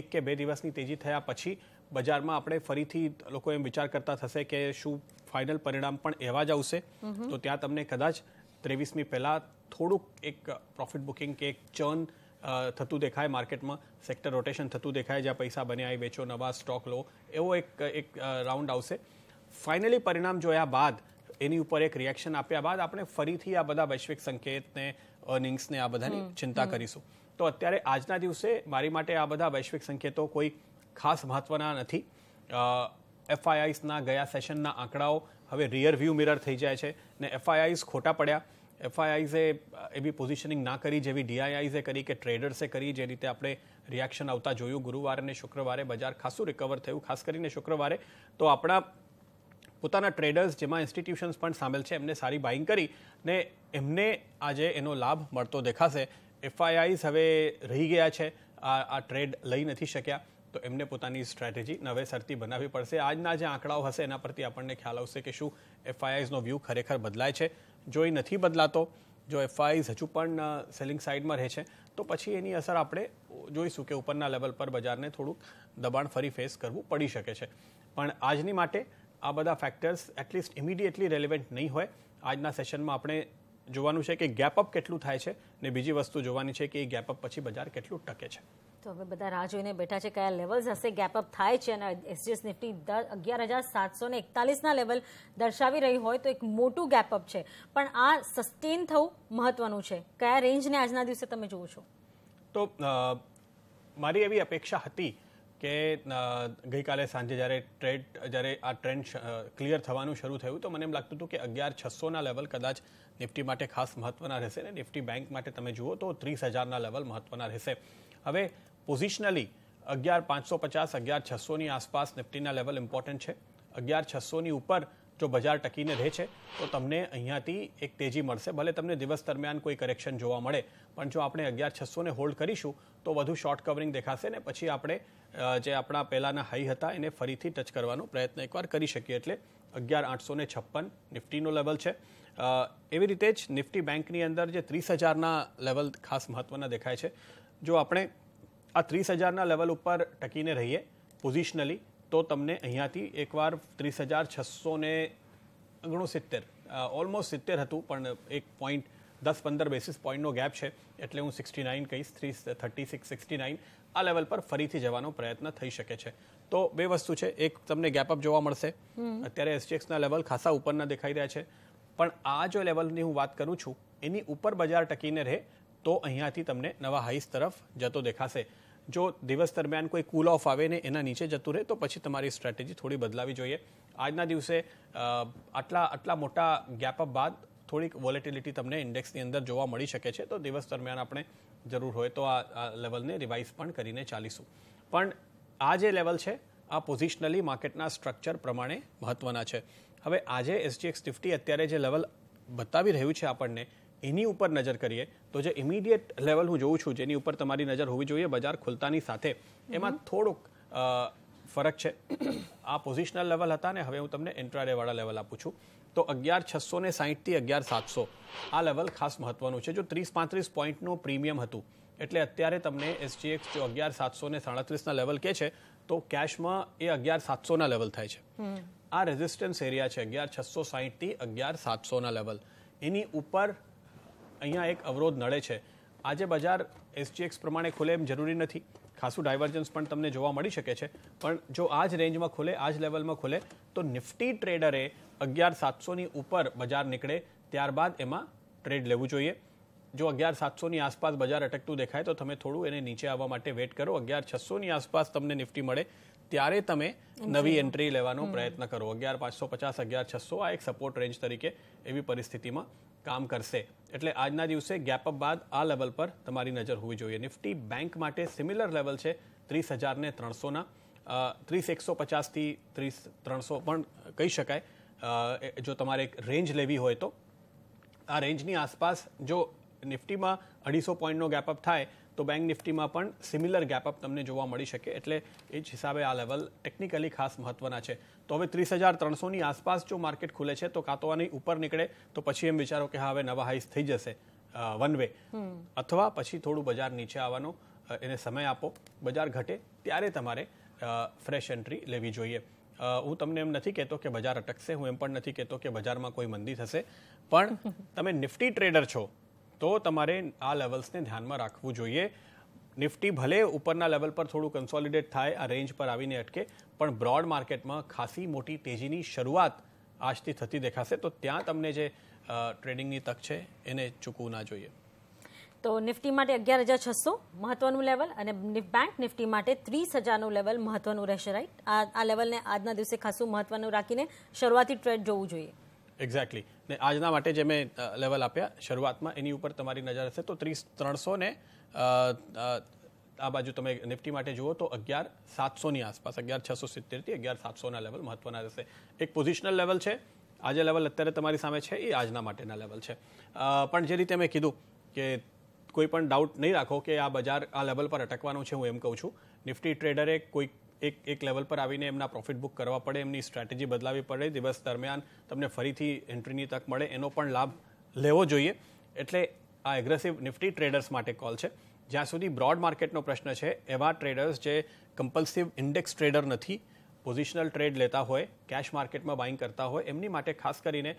એક કે બે દિવસની તેજી થયા પછી બજારમાં આપણે ફરીથી લોકો એમ વિચાર કરતા થશે કે શું ફાઇનલ પરિણામ પણ એવા જ આવશે તો ત્યાં તમને કદાચ ત્રેવીસમી પહેલાં થોડુંક એક પ્રોફિટ બુકિંગ કે એક ચર્ન થતું દેખાય માર્કેટમાં સેક્ટર રોટેશન થતું દેખાય જ્યાં પૈસા બન્યા એ વેચો નવા સ્ટોક લો એવો એક એક રાઉન્ડ આવશે ફાઇનલી પરિણામ જોયા બાદ એની ઉપર એક રિએક્શન આપ્યા બાદ આપણે ફરીથી આ બધા વૈશ્વિક સંકેતને અર્નિંગ્સને આ બધાની ચિંતા કરીશું તો અત્યારે આજના દિવસે મારી માટે આ બધા વૈશ્વિક સંકેતો કોઈ ખાસ મહત્વના નથી એફઆઈઆઈસના ગયા સેશનના આંકડાઓ હવે રિયર વ્યૂ મિરર થઈ જાય છે ને એફઆઈઆઈસ ખોટા પડ્યા એફઆઈઆઈઝે એવી પોઝિશનિંગ ના કરી જેવી ડીઆઈઆઈઝે કરી કે ટ્રેડર્સે કરી જે રીતે આપણે રિએક્શન આવતા જોયું ગુરુવારે અને શુક્રવારે બજાર ખાસું રિકવર થયું ખાસ કરીને શુક્રવારે તો આપણા પોતાના ટ્રેડર્સ જેમાં ઇન્સ્ટિટ્યુશન્સ પણ સામેલ છે એમને સારી બાઇંગ કરી ને એમને આજે એનો લાભ મળતો દેખાશે એફઆઈઆઈઝ હવે રહી ગયા છે આ આ ટ્રેડ લઈ નથી શક્યા તો એમને પોતાની સ્ટ્રેટેજી નવેસરથી બનાવવી પડશે આજના જે આંકડાઓ હશે એના પરથી આપણને ખ્યાલ આવશે કે શું એફઆઈઆઈઝનો વ્યૂ ખરેખર બદલાય છે જો એ નથી બદલાતો જો એફઆઈઝ હજુ પણ સેલિંગ સાઇડમાં રહે છે તો પછી એની અસર આપણે જોઈશું કે ઉપરના લેવલ પર બજારને થોડુંક દબાણ ફરી ફેસ કરવું પડી શકે છે પણ આજની માટે આ બધા ફેક્ટર્સ એટલીસ્ટ ઇમિડિયેટલી રેલિવન્ટ નહીં હોય આજના સેશનમાં આપણે જોવાનું છે કે ગેપ અપ કેટલું થાય છે ને બીજી વસ્તુ જોવાની છે કે એ ગેપ અપ પછી બજાર કેટલું ટકે છે તો હવે બધા રાહ જોઈને બેઠા છે કયા લેવલ્સ હશે ગેપ અપ થાય છે અને એસજીએસ નિફ્ટી અગિયાર હજાર સાતસો ને એકતાલીસના લેવલ દર્શાવી રહ્યું હોય તો એક મોટું ગેપ અપ છે પણ આ સસ્ટેન થવું મહત્વનું છે કયા રેન્જને આજના દિવસે તમે જુઓ છો તો મારી એવી અપેક્ષા હતી કે ગઈકાલે સાંજે જ્યારે ટ્રેડ જ્યારે આ ટ્રેન્ડ ક્લિયર થવાનું શરૂ થયું તો મને એમ લાગતું હતું કે અગિયાર છસોના લેવલ કદાચ નિફ્ટી માટે ખાસ મહત્વના રહેશે ને નિફ્ટી બેંક માટે તમે જુઓ તો ત્રીસ હજારના લેવલ મહત્વના રહેશે હવે પોઝિશનલી અગિયાર પાંચસો પચાસ અગિયાર છસોની આસપાસ નિફ્ટીના લેવલ ઇમ્પોર્ટન્ટ છે અગિયાર છસોની ઉપર જો બજાર ટકીને રહે છે તો તમને અહીંયા થી એક તેજી મળશે ભલે તમને દિવસ દરમિયાન કોઈ કરેક્શન જોવા મળે પણ જો આપણે 11600 ને હોલ્ડ કરીશું તો વધુ શોર્ટ કવરિંગ દેખાશે ને પછી આપણે જે આપણો પહેલાના હાઈ હતો એને ફરીથી ટચ કરવાનો પ્રયત્ન એકવાર કરી શકીએ એટલે 11856 નિફ્ટી નું લેવલ છે એ રીતે જ નિફ્ટી બેંક ની અંદર જે 30000 ના લેવલ ખાસ મહત્વનું દેખાય છે જો આપણે આ 30000 ના લેવલ ઉપર ટકીને રહીએ પોઝિશનલી તો તમને અહીંયાથી એકવાર ત્રીસ હજાર છસો ને ઓગણસિત્તેર ઓલમોસ્ટ સિત્તેર હતું પણ એક પોઈન્ટ દસ પંદર બેસિસ પોઈન્ટનો ગેપ છે એટલે હું સિક્સટી નાઇન કહીશ three thirty six sixty nine આ લેવલ પર ફરીથી જવાનો પ્રયત્ન થઈ શકે છે તો બે વસ્તુ છે એક તમને ગેપ અપ જોવા મળશે અત્યારે એસજીએક્સના લેવલ ખાસા ઉપરના દેખાઈ રહ્યા છે પણ આ જો લેવલની હું વાત કરું છું એની ઉપર બજાર ટકીને રહે તો અહીંયાથી તમને નવા હાઈસ તરફ જતો દેખાશે જો દિવસ દરમિયાન કોઈ કૂલ ઓફ આવે ને એના નીચે જતું રહે તો પછી તમારી સ્ટ્રેટેજી થોડી બદલાવી જોઈએ આજના દિવસે આટલા આટલા મોટા ગેપઅપ બાદ થોડીક વોલેટિલિટી તમને ઇન્ડેક્સની અંદર જોવા મળી શકે છે તો દિવસ દરમિયાન આપણે જરૂર હોય તો આ લેવલને રિવાઇઝ પણ કરીને ચાલીશું પણ આ જે લેવલ છે આ પોઝિશનલી માર્કેટના સ્ટ્રક્ચર પ્રમાણે મહત્વના છે હવે આજે એસજીએક્સ નિફ્ટી અત્યારે જે લેવલ બતાવી રહ્યું છે આપણને એની ઉપર નજર કરીએ તો જે ઇમિડિયેટ લેવલ હું જોઉં છું જેની ઉપર તમારી નજર હોવી જોઈએ બજાર ખુલતાની સાથે એમાં થોડુંક ફરક છે આ પોઝિશનલ લેવલ હતા ને હવે હું તમને ઇન્ટ્રાડેવાળા લેવલ આપું છું તો અગિયાર છસો ને સાહીઠથી અગિયાર સાતસો આ લેવલ ખાસ મહત્વનું છે જો ત્રીસ પાંત્રીસ પોઈન્ટનું પ્રીમિયમ હતું એટલે અત્યારે તમને એસજીએક્સ જો અગિયાર સાતસો ને સાડત્રીસના લેવલ કે છે તો કેશમાં એ અગિયાર સાતસોના લેવલ થાય છે આ રેઝિસ્ટન્સ એરિયા છે અગિયાર છસો સાહીઠથી અગિયાર સાતસોના લેવલ એની ઉપર અહીંયા એક અવરોધ નડે છે આજે બજાર એસજીએક્સ પ્રમાણે ખુલે એમ જરૂરી નથી ખાસું ડાયવર્જન્સ પણ તમને જોવા મળી શકે છે પણ જો આ જ રેન્જમાં ખુલે આ જ લેવલમાં ખુલે તો નિફ્ટી ટ્રેડરે અગિયાર સાતસોની ઉપર બજાર નીકળે ત્યારબાદ એમાં ટ્રેડ લેવું જોઈએ જો અગિયાર સાતસોની આસપાસ બજાર અટકતું દેખાય તો તમે થોડું એને નીચે આવવા માટે વેટ કરો અગિયાર છસોની આસપાસ તમને નિફ્ટી મળે ત્યારે તમે નવી એન્ટ્રી લેવાનો પ્રયત્ન કરો અગિયાર પાંચસો પચાસ અગિયાર છસો આ એક સપોર્ટ રેન્જ તરીકે એવી પરિસ્થિતિમાં કામ કરશે એટલે આજના દિવસે ગેપઅપ બાદ આ લેવલ પર તમારી નજર હોવી જોઈએ નિફ્ટી બેંક માટે સિમિલર લેવલ છે ત્રીસ હજારને ત્રણસોના ત્રીસ એકસો પચાસથી ત્રીસ ત્રણસો પણ કહી શકાય જો તમારે એક રેન્જ લેવી હોય તો આ રેન્જની આસપાસ જો નિફ્ટીમાં અઢીસો પોઈન્ટનો ગેપઅપ થાય તો બેંક નિફ્ટીમાં પણ સિમિલર ગેપઅપ તમને જોવા મળી શકે એટલે એ જ હિસાબે આ લેવલ ટેકનિકલી ખાસ મહત્ત્વના છે તો હવે ત્રીસ હજાર ત્રણસોની આસપાસ જો માર્કેટ ખુલે છે તો કાં તો આની ઉપર નીકળે તો પછી એમ વિચારો કે હા હવે નવા હાઈસ થઈ જશે વન વે અથવા પછી થોડું બજાર નીચે આવવાનો એને સમય આપો બજાર ઘટે ત્યારે તમારે ફ્રેશ એન્ટ્રી લેવી જોઈએ હું તમને એમ નથી કહેતો કે બજાર અટકશે હું એમ પણ નથી કહેતો કે બજારમાં કોઈ મંદી થશે પણ તમે નિફ્ટી ટ્રેડર છો તો તમારે આ લેવલ્સને ધ્યાનમાં રાખવું જોઈએ નિફ્ટી ભલે ઉપરના લેવલ પર થોડું કન્સોલિડેટ થાય આ રેન્જ પર આવીને અટકે પણ બ્રોડ માર્કેટમાં ખાસી મોટી તેજીની શરૂઆત આજથી થતી દેખાશે તો ત્યાં તમને જે ટ્રેડિંગની તક છે એને ચૂકવું ના જોઈએ તો નિફ્ટી માટે અગિયાર હજાર છસો મહત્વનું લેવલ અને બેંક નિફ્ટી માટે ત્રીસ હજારનું લેવલ મહત્વનું રહેશે રાઈટ આ લેવલને આજના દિવસે ખાસું મહત્વનું રાખીને શરૂઆતી ટ્રેડ જોવું જોઈએ એક્ઝેક્ટલી ને આજના માટે જે મેં લેવલ આપ્યા શરૂઆતમાં એની ઉપર તમારી નજર હશે તો ત્રીસ ત્રણસો ને આ બાજુ તમે નિફ્ટી માટે જુઓ તો અગિયાર સાતસોની આસપાસ અગિયાર છસો સિત્તેરથી અગિયાર સાતસોના લેવલ મહત્વના રહેશે એક પોઝિશનલ લેવલ છે આ જે લેવલ અત્યારે તમારી સામે છે એ આજના માટેના લેવલ છે પણ જે રીતે મેં કીધું કે કોઈ પણ ડાઉટ નહીં રાખો કે આ બજાર આ લેવલ પર અટકવાનું છે હું એમ કહું છું નિફ્ટી ટ્રેડરે કોઈ એક એક લેવલ પર આવીને એમના પ્રોફિટ બુક કરવા પડે એમની સ્ટ્રેટેજી બદલાવી પડે દિવસ દરમિયાન તમને ફરીથી એન્ટ્રીની તક મળે એનો પણ લાભ લેવો જોઈએ એટલે આ એગ્રેસિવ નિફ્ટી ટ્રેડર્સ માટે કોલ છે જ્યાં સુધી બ્રોડ માર્કેટનો પ્રશ્ન છે એવા ટ્રેડર્સ જે કમ્પલ્સિવ ઇન્ડેક્સ ટ્રેડર નથી પોઝિશનલ ટ્રેડ લેતા હોય કેશ માર્કેટમાં બાઇંગ કરતા હોય એમની માટે ખાસ કરીને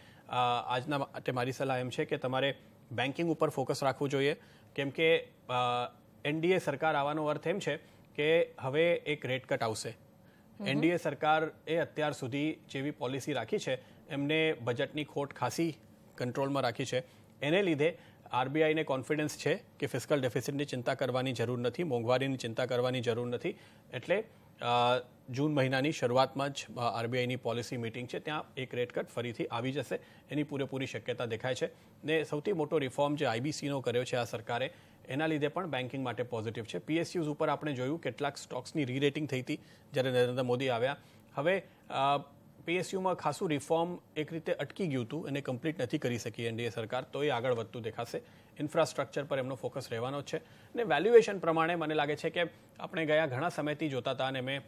આજના માટે મારી સલાહ એમ છે કે તમારે બેન્કિંગ ઉપર ફોકસ રાખવું જોઈએ કેમ કે એનડીએ સરકાર આવવાનો અર્થ એમ છે કે હવે એક રેટ કટ આવશે એનડીએ સરકાર એ અત્યાર સુધી જેવી પોલિસી રાખી છે એમને બજેટની ખોટ ખાસી કંટ્રોલમાં રાખી છે એને લીધે RBI ને કોન્ફિડન્સ છે કે ફિસ્કલ ડેફિસિટની ચિંતા કરવાની જરૂર નથી મોંગવારીની ચિંતા કરવાની જરૂર નથી એટલે જૂન મહિનાની શરૂઆતમાં જ RBI ની પોલિસી મીટિંગ છે ત્યાં એક રેટ કટ ફરીથી આવી જશે એની પૂરેપૂરી ક્ષમતા દેખાય છે ને સૌથી મોટો રિફોર્મ જે IBC નો કર્યો છે આ સરકારે એના લીધે પણ બેંકિંગ માટે પોઝિટિવ છે PSU ઉપર આપણે જોયું કેટલાક સ્ટોક્સની રીરેટિંગ થઈતી જ્યારે નરેન્દ્ર મોદી આવ્યા હવે પીએસયુમાં ખાસું રિફોર્મ એક રીતે અટકી ગયું હતું એને કમ્પ્લીટ નથી કરી શકી એનડીએ સરકાર તો એ આગળ વધતું દેખાશે ઇન્ફ્રાસ્ટ્રક્ચર પર એમનો ફોકસ રહેવાનો છે અને વેલ્યુએશન પ્રમાણે મને લાગે છે કે આપણે ગયા ઘણા સમયથી જોતા હતા અને મેં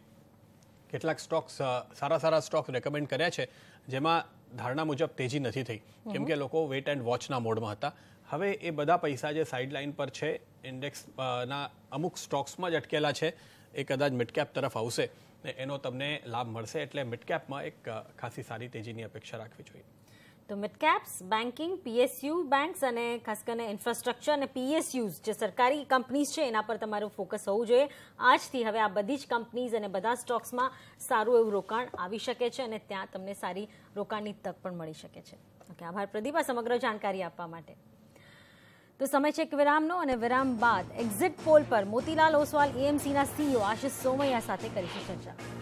કેટલાક સ્ટોક્સ સારા સારા સ્ટોક્સ રેકમેન્ડ કર્યા છે જેમાં ધારણા મુજબ તેજી નથી થઈ કેમ કે લોકો વેટ એન્ડ વોચના મોડમાં હતા હવે એ બધા પૈસા જે સાઇડ પર છે ઇન્ડેક્સના અમુક સ્ટોક્સમાં જ અટકેલા છે એ કદાચ મિડકેપ તરફ આવશે ને એનો તમને લાભ મળશે એટલે મિડકેપમાં એક ખાસી સારી તેજીની અપેક્ષા રાખવી જોઈએ તો મિડકેપ્સ બેન્કિંગ પીએસયુ બેન્ક્સ અને ખાસ કરીને ઇન્ફ્રાસ્ટ્રક્ચર અને પીએસયુઝ જે સરકારી કંપનીઝ છે એના પર તમારું ફોકસ હોવું જોઈએ આજથી હવે આ બધી જ કંપનીઝ અને બધા સ્ટોક્સમાં સારું એવું રોકાણ આવી શકે છે અને ત્યાં તમને સારી રોકાણની તક પણ મળી શકે છે ઓકે આભાર પ્રદીપ આ સમગ્ર જાણકારી આપવા માટે તો સમય છે એક વિરામનો અને વિરામ બાદ એક્ઝિટ પોલ પર મોતીલાલ ઓસવાલ એએમસીના સીઈઓ આશિષ સોમૈયા સાથે કરીશું ચર્ચા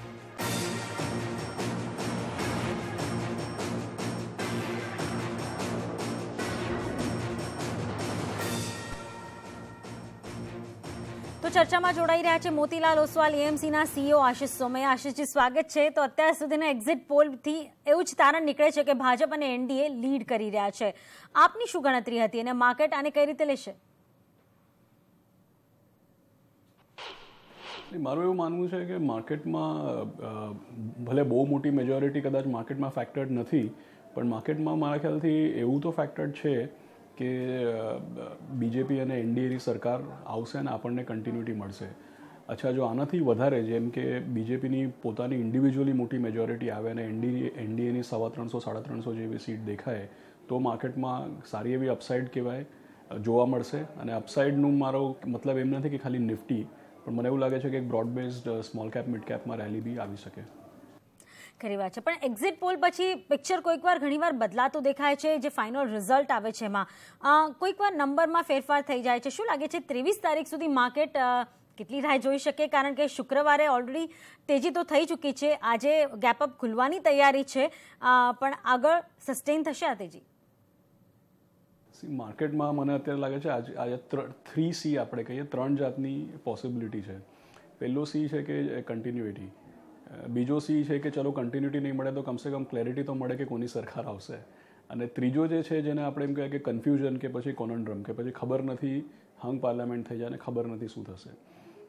ચર્ચામાં જોડાઈ રહ્યા છે મોતીલાલ ઓસવાલ એએમસીના સીઓ e આશિષ સોમૈયા આશિષજી સ્વાગત છે તો અત્યાર સુધીના એક્ઝિટ પોલથી એવું જ તારણ નીકળે છે કે ભાજપ અને એનડીએ લીડ કરી રહ્યા છે આપની શું ગણતરી હતી અને માર્કેટ આને કઈ રીતે લેશે મારું એવું માનવું છે કે માર્કેટમાં ભલે બહુ મોટી મેજોરિટી કદાચ માર્કેટમાં ફેક્ટર્ડ નથી પણ માર્કેટમાં મારા ખ્યાલથી એવું તો ફેક્ટર્ડ છે કે બીજેપી અને એનડીએની સરકાર આવશે અને આપણને કન્ટિન્યુટી મળશે અચ્છા જો આનાથી વધારે જેમ કે બીજેપીની પોતાની ઇન્ડિવિજ્યુઅલી મોટી મેજોરિટી આવે અને એનડી એનડીએની સવા ત્રણસો સાડા ત્રણસો જેવી સીટ દેખાય તો માર્કેટમાં સારી એવી અપસાઇડ કહેવાય જોવા મળશે અને અપસાઇડનું મારો મતલબ એમ નથી કે ખાલી નિફ્ટી પણ મને એવું લાગે છે કે એક broad based small cap mid કેપમાં રેલી બી આવી શકે ખરી વાત છે પણ એક્ઝિટ પોલ પછી પિક્ચર કોઈકવાર ઘણીવાર બદલાતું દેખાય છે જે ફાઇનલ રિઝલ્ટ આવે છે એમાં કોઈકવાર નંબરમાં ફેરફાર થઈ જાય છે શું લાગે છે ત્રેવીસ તારીખ સુધી માર્કેટ કેટલી રાહ જોઈ શકે કારણ કે શુક્રવારે ઓલરેડી તેજી તો થઈ ચૂકી છે આજે ગેપઅપ અપ ખુલવાની તૈયારી છે પણ આગળ સસ્ટેન થશે આ તેજી માર્કેટમાં મને અત્યારે લાગે છે આજે આજે થ્રી સી આપણે કહીએ ત્રણ જાતની પોસિબિલિટી છે પહેલો સી છે કે કન્ટિન્યુટી બીજો સી છે કે ચલો કન્ટિન્યુટી નહીં મળે તો કમસે કમ ક્લેરિટી તો મળે કે કોની સરકાર આવશે અને ત્રીજો જે છે જેને આપણે એમ કહે કે કન્ફ્યુઝન કે પછી કોનન્ડ્રમ કે પછી ખબર નથી હંગ પાર્લામેન્ટ થઈ જાય અને ખબર નથી શું થશે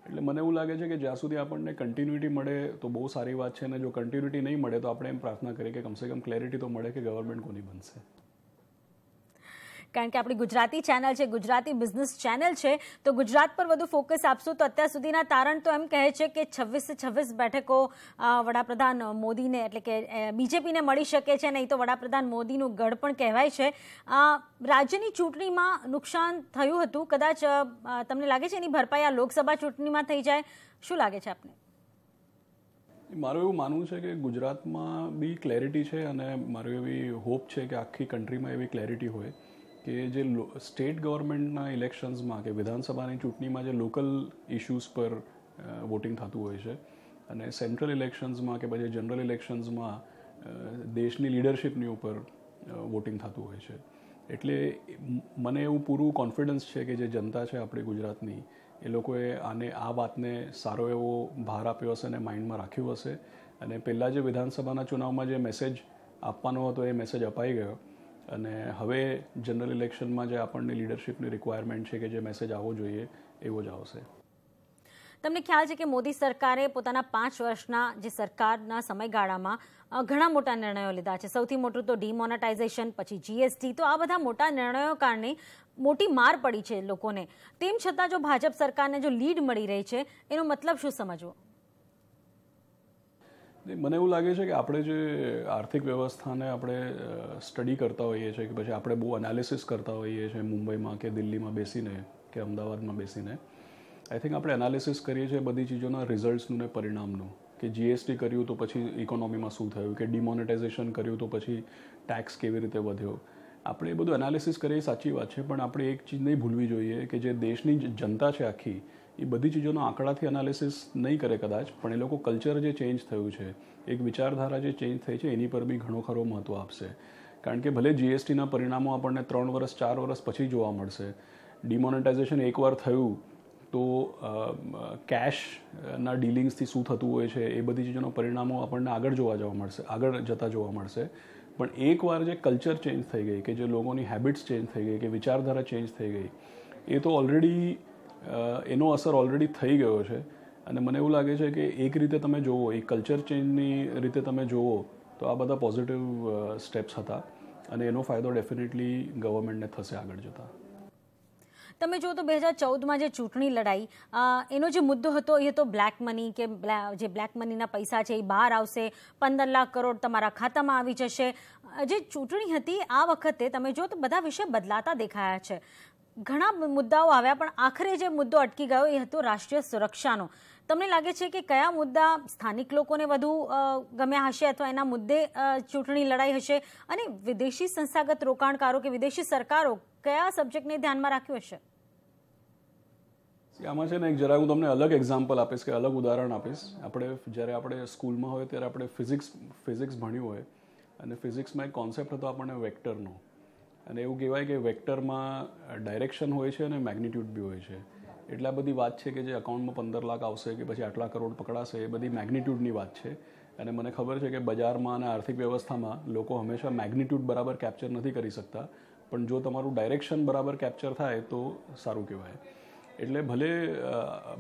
એટલે મને એવું લાગે છે કે જ્યાં સુધી આપણને કન્ટિન્યુટી મળે તો બહુ સારી વાત છે અને જો કન્ટિન્યુટી નહીં મળે તો આપણે એમ પ્રાર્થના કરીએ કે કમસે કમ ક્લેરિટી તો મળે કે ગવર્મેન્ટ કોની બનશે કારણ કે આપણી ગુજરાતી ચેનલ છે ગુજરાતી બિઝનેસ ચેનલ છે તો ગુજરાત પર વધુ ફોકસ આપશો તો અત્યાર સુધીના તારણ તો એમ કહે છે કે છવ્વીસ છવ્વીસ બેઠકો વડાપ્રધાન મોદીને એટલે કે બીજેપીને મળી શકે છે નહીં તો વડાપ્રધાન મોદીનું ગઢ પણ કહેવાય છે રાજ્યની ચૂંટણીમાં નુકસાન થયું હતું કદાચ તમને લાગે છે એની ભરપાઈ આ લોકસભા ચૂંટણીમાં થઈ જાય શું લાગે છે આપને મારું એવું માનવું છે કે ગુજરાતમાં બી ક્લેરિટી છે અને મારું એવી હોપ છે કે આખી કન્ટ્રીમાં એવી ક્લેરિટી હોય કે જે સ્ટેટ ગવર્મેન્ટના ઇલેક્શન્સમાં કે વિધાનસભાની ચૂંટણીમાં જે લોકલ ઇશ્યુઝ પર વોટિંગ થતું હોય છે અને સેન્ટ્રલ ઇલેક્શન્સમાં કે પછી જનરલ ઇલેક્શન્સમાં દેશની લીડરશિપની ઉપર વોટિંગ થતું હોય છે એટલે મને એવું પૂરું કોન્ફિડન્સ છે કે જે જનતા છે આપણી ગુજરાતની એ લોકોએ આને આ વાતને સારો એવો ભાર આપ્યો હશે અને માઇન્ડમાં રાખ્યું હશે અને પહેલાં જે વિધાનસભાના ચુનાવમાં જે મેસેજ આપવાનો હતો એ મેસેજ અપાઈ ગયો અને હવે જનરલ ઇલેક્શનમાં જે આપણને લીડરશિપની રિક્વાયરમેન્ટ છે કે જે મેસેજ આવવો જોઈએ એવો જ આવશે તમને ખ્યાલ છે કે મોદી સરકારે પોતાના પાંચ વર્ષના જે સરકારના સમયગાળામાં ઘણા મોટા નિર્ણયો લીધા છે સૌથી મોટું તો ડિમોનેટાઇઝેશન પછી જીએસટી તો આ બધા મોટા નિર્ણયો કારણે મોટી માર પડી છે લોકોને તેમ છતાં જો ભાજપ સરકારને જો લીડ મળી રહી છે એનો મતલબ શું સમજવો મને એવું લાગે છે કે આપણે જે આર્થિક વ્યવસ્થાને આપણે સ્ટડી કરતા હોઈએ છીએ કે પછી આપણે બહુ એનાલિસિસ કરતા હોઈએ છીએ મુંબઈમાં કે દિલ્હીમાં બેસીને કે અમદાવાદમાં બેસીને આઈ થિંક આપણે એનાલિસિસ કરીએ છીએ બધી ચીજોના રિઝલ્ટ્સનું ને પરિણામનું કે જીએસટી કર્યું તો પછી ઇકોનોમીમાં શું થયું કે ડિમોનેટાઇઝેશન કર્યું તો પછી ટેક્સ કેવી રીતે વધ્યો આપણે એ બધું એનાલિસિસ કરીએ સાચી વાત છે પણ આપણે એક ચીજ નહીં ભૂલવી જોઈએ કે જે દેશની જનતા છે આખી એ બધી ચીજોનો આંકડાથી એનાલિસિસ નહીં કરે કદાચ પણ એ લોકો કલ્ચર જે ચેન્જ થયું છે એક વિચારધારા જે ચેન્જ થઈ છે એની પર બી ઘણો ખરો મહત્વ આપશે કારણ કે ભલે જીએસટીના પરિણામો આપણને ત્રણ વર્ષ ચાર વર્ષ પછી જોવા મળશે ડિમોનેટાઇઝેશન એકવાર થયું તો કેશના ડીલિંગ્સથી શું થતું હોય છે એ બધી ચીજોનો પરિણામો આપણને આગળ જોવા જવા મળશે આગળ જતાં જોવા મળશે પણ એકવાર જે કલ્ચર ચેન્જ થઈ ગઈ કે જે લોકોની હેબિટ્સ ચેન્જ થઈ ગઈ કે વિચારધારા ચેન્જ થઈ ગઈ એ તો ઓલરેડી એનો અસર ઓલરેડી થઈ ગયો છે અને મને એવું લાગે છે કે એક રીતે તમે જોવો એ કલ્ચર ચેન્જની રીતે તમે જોવો તો આ બધા પોઝિટિવ સ્ટેપ્સ હતા અને એનો ફાયદો ડેફિનેટલી ગવર્મેન્ટને થશે આગળ જતાં તમે જુઓ તો બે હજાર ચૌદમાં જે ચૂંટણી લડાઈ એનો જે મુદ્દો હતો એ હતો બ્લેક મની કે જે બ્લેક મનીના પૈસા છે એ બહાર આવશે પંદર લાખ કરોડ તમારા ખાતામાં આવી જશે જે ચૂંટણી હતી આ વખતે તમે જુઓ તો બધા વિશે બદલાતા દેખાયા છે ઘણા મુદ્દાઓ આવ્યા પણ આખરે જે મુદ્દો અટકી ગયો એ હતો રાષ્ટ્રીય સુરક્ષાનો તમને લાગે છે કે કયા મુદ્દા સ્થાનિક લોકોને વધુ ગમ્યા હશે અથવા એના મુદ્દે ચૂંટણી લડાઈ હશે અને વિદેશી સંસ્થાગત રોકાણકારો કે વિદેશી સરકારો કયા સબ્જેક્ટને ધ્યાનમાં રાખ્યું હશે આમાં છે ને એક જરા હું તમને અલગ એક્ઝામ્પલ આપીશ કે અલગ ઉદાહરણ આપીશ આપણે જ્યારે આપણે સ્કૂલમાં હોય ત્યારે આપણે ફિઝિક્સ ફિઝિક્સ ભણ્યું હોય અને ફિઝિક્સમાં એક કોન્સેપ્ટ હતો આપણને વેક્ટરનો અને એવું કહેવાય કે વેક્ટરમાં ડાયરેક્શન હોય છે અને મેગ્નિટ્યૂડ બી હોય છે એટલે આ બધી વાત છે કે જે અકાઉન્ટમાં પંદર લાખ આવશે કે પછી આટલા કરોડ પકડાશે એ બધી મેગ્નિટ્યૂડની વાત છે અને મને ખબર છે કે બજારમાં અને આર્થિક વ્યવસ્થામાં લોકો હંમેશા મેગ્નિટ્યૂડ બરાબર કેપ્ચર નથી કરી શકતા પણ જો તમારું ડાયરેક્શન બરાબર કેપ્ચર થાય તો સારું કહેવાય એટલે ભલે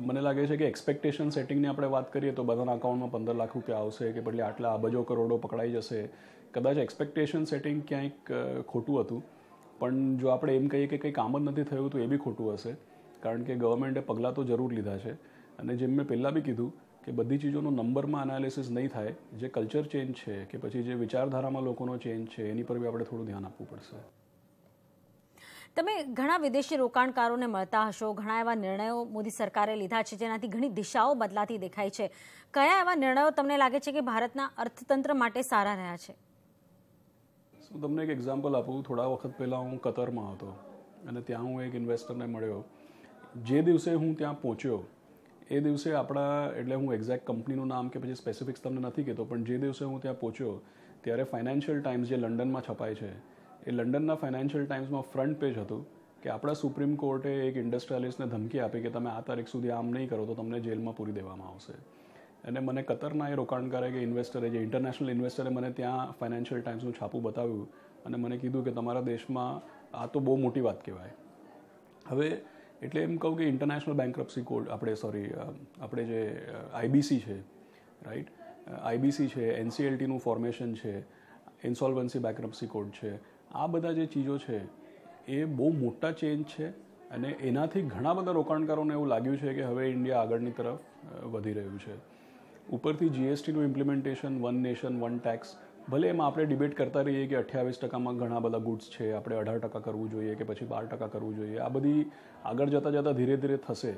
મને લાગે છે કે એક્સપેક્ટેશન સેટિંગની આપણે વાત કરીએ તો બધાના અકાઉન્ટમાં પંદર લાખ રૂપિયા આવશે કે પછી આટલા અબજો કરોડો પકડાઈ જશે કદાચ એક્સપેક્ટેશન સેટિંગ ક્યાંક ખોટું હતું પણ જો આપણે એમ કહીએ કે કંઈ કામ જ નથી થયું તો એ બી ખોટું હશે કારણ કે ગવર્મેન્ટે પગલાં તો જરૂર લીધા છે અને જેમ મેં પહેલાં બી કીધું કે બધી ચીજોનો નંબરમાં એનાલિસિસ નહીં થાય જે કલ્ચર ચેન્જ છે કે પછી જે વિચારધારામાં લોકોનો ચેન્જ છે એની પર બી આપણે થોડું ધ્યાન આપવું પડશે તમે ઘણા વિદેશી રોકાણકારોને મળતા હશો ઘણા એવા નિર્ણયો મોદી સરકારે લીધા છે જેનાથી ઘણી દિશાઓ બદલાતી દેખાય છે કયા એવા નિર્ણયો તમને લાગે છે કે ભારતના અર્થતંત્ર માટે સારા રહ્યા છે હું તમને એક એક્ઝામ્પલ આપું થોડા વખત પહેલાં હું કતરમાં હતો અને ત્યાં હું એક ઇન્વેસ્ટરને મળ્યો જે દિવસે હું ત્યાં પહોંચ્યો એ દિવસે આપણા એટલે હું એક્ઝેક્ટ કંપનીનું નામ કે પછી સ્પેસિફિક્સ તમને નથી કહેતો પણ જે દિવસે હું ત્યાં પહોંચ્યો ત્યારે ફાઇનાન્શિયલ ટાઈમ્સ જે લંડનમાં છપાય છે એ લંડનના ફાઇનાન્શિયલ ટાઈમ્સમાં ફ્રન્ટ પેજ હતું કે આપણા સુપ્રીમ કોર્ટે એક ઇન્ડસ્ટ્રીયાલિસ્ટને ધમકી આપી કે તમે આ તારીખ સુધી આમ નહીં કરો તો તમને જેલમાં પૂરી દેવામાં આવશે એને મને કતરના એ રોકાણકારે કે ઇન્વેસ્ટરે જે ઇન્ટરનેશનલ ઇન્વેસ્ટરે મને ત્યાં ફાઇનાન્શિયલ ટાઈમ્સનું છાપું બતાવ્યું અને મને કીધું કે તમારા દેશમાં આ તો બહુ મોટી વાત કહેવાય હવે એટલે એમ કહું કે ઇન્ટરનેશનલ બેન્કરપ્સી કોડ આપણે સોરી આપણે જે આઈબીસી છે રાઈટ આઈબીસી છે એનસીએલટીનું ફોર્મેશન છે ઇન્સોલ્વન્સી બેન્કરપ્સી કોડ છે આ બધા જે ચીજો છે એ બહુ મોટા ચેન્જ છે અને એનાથી ઘણા બધા રોકાણકારોને એવું લાગ્યું છે કે હવે ઇન્ડિયા આગળની તરફ વધી રહ્યું છે ऊपर थी जीएसटी નું implementation one nation one tax ભલે માં આપણે ડિબેટ કરતા રહીએ કે 28% માં ઘણા બધા ગુડ્સ છે આપણે 18% કરવું જોઈએ કે પછી 12% કરવું જોઈએ આ બધી આગળ જતાં જતાં ધીરે ધીરે થશે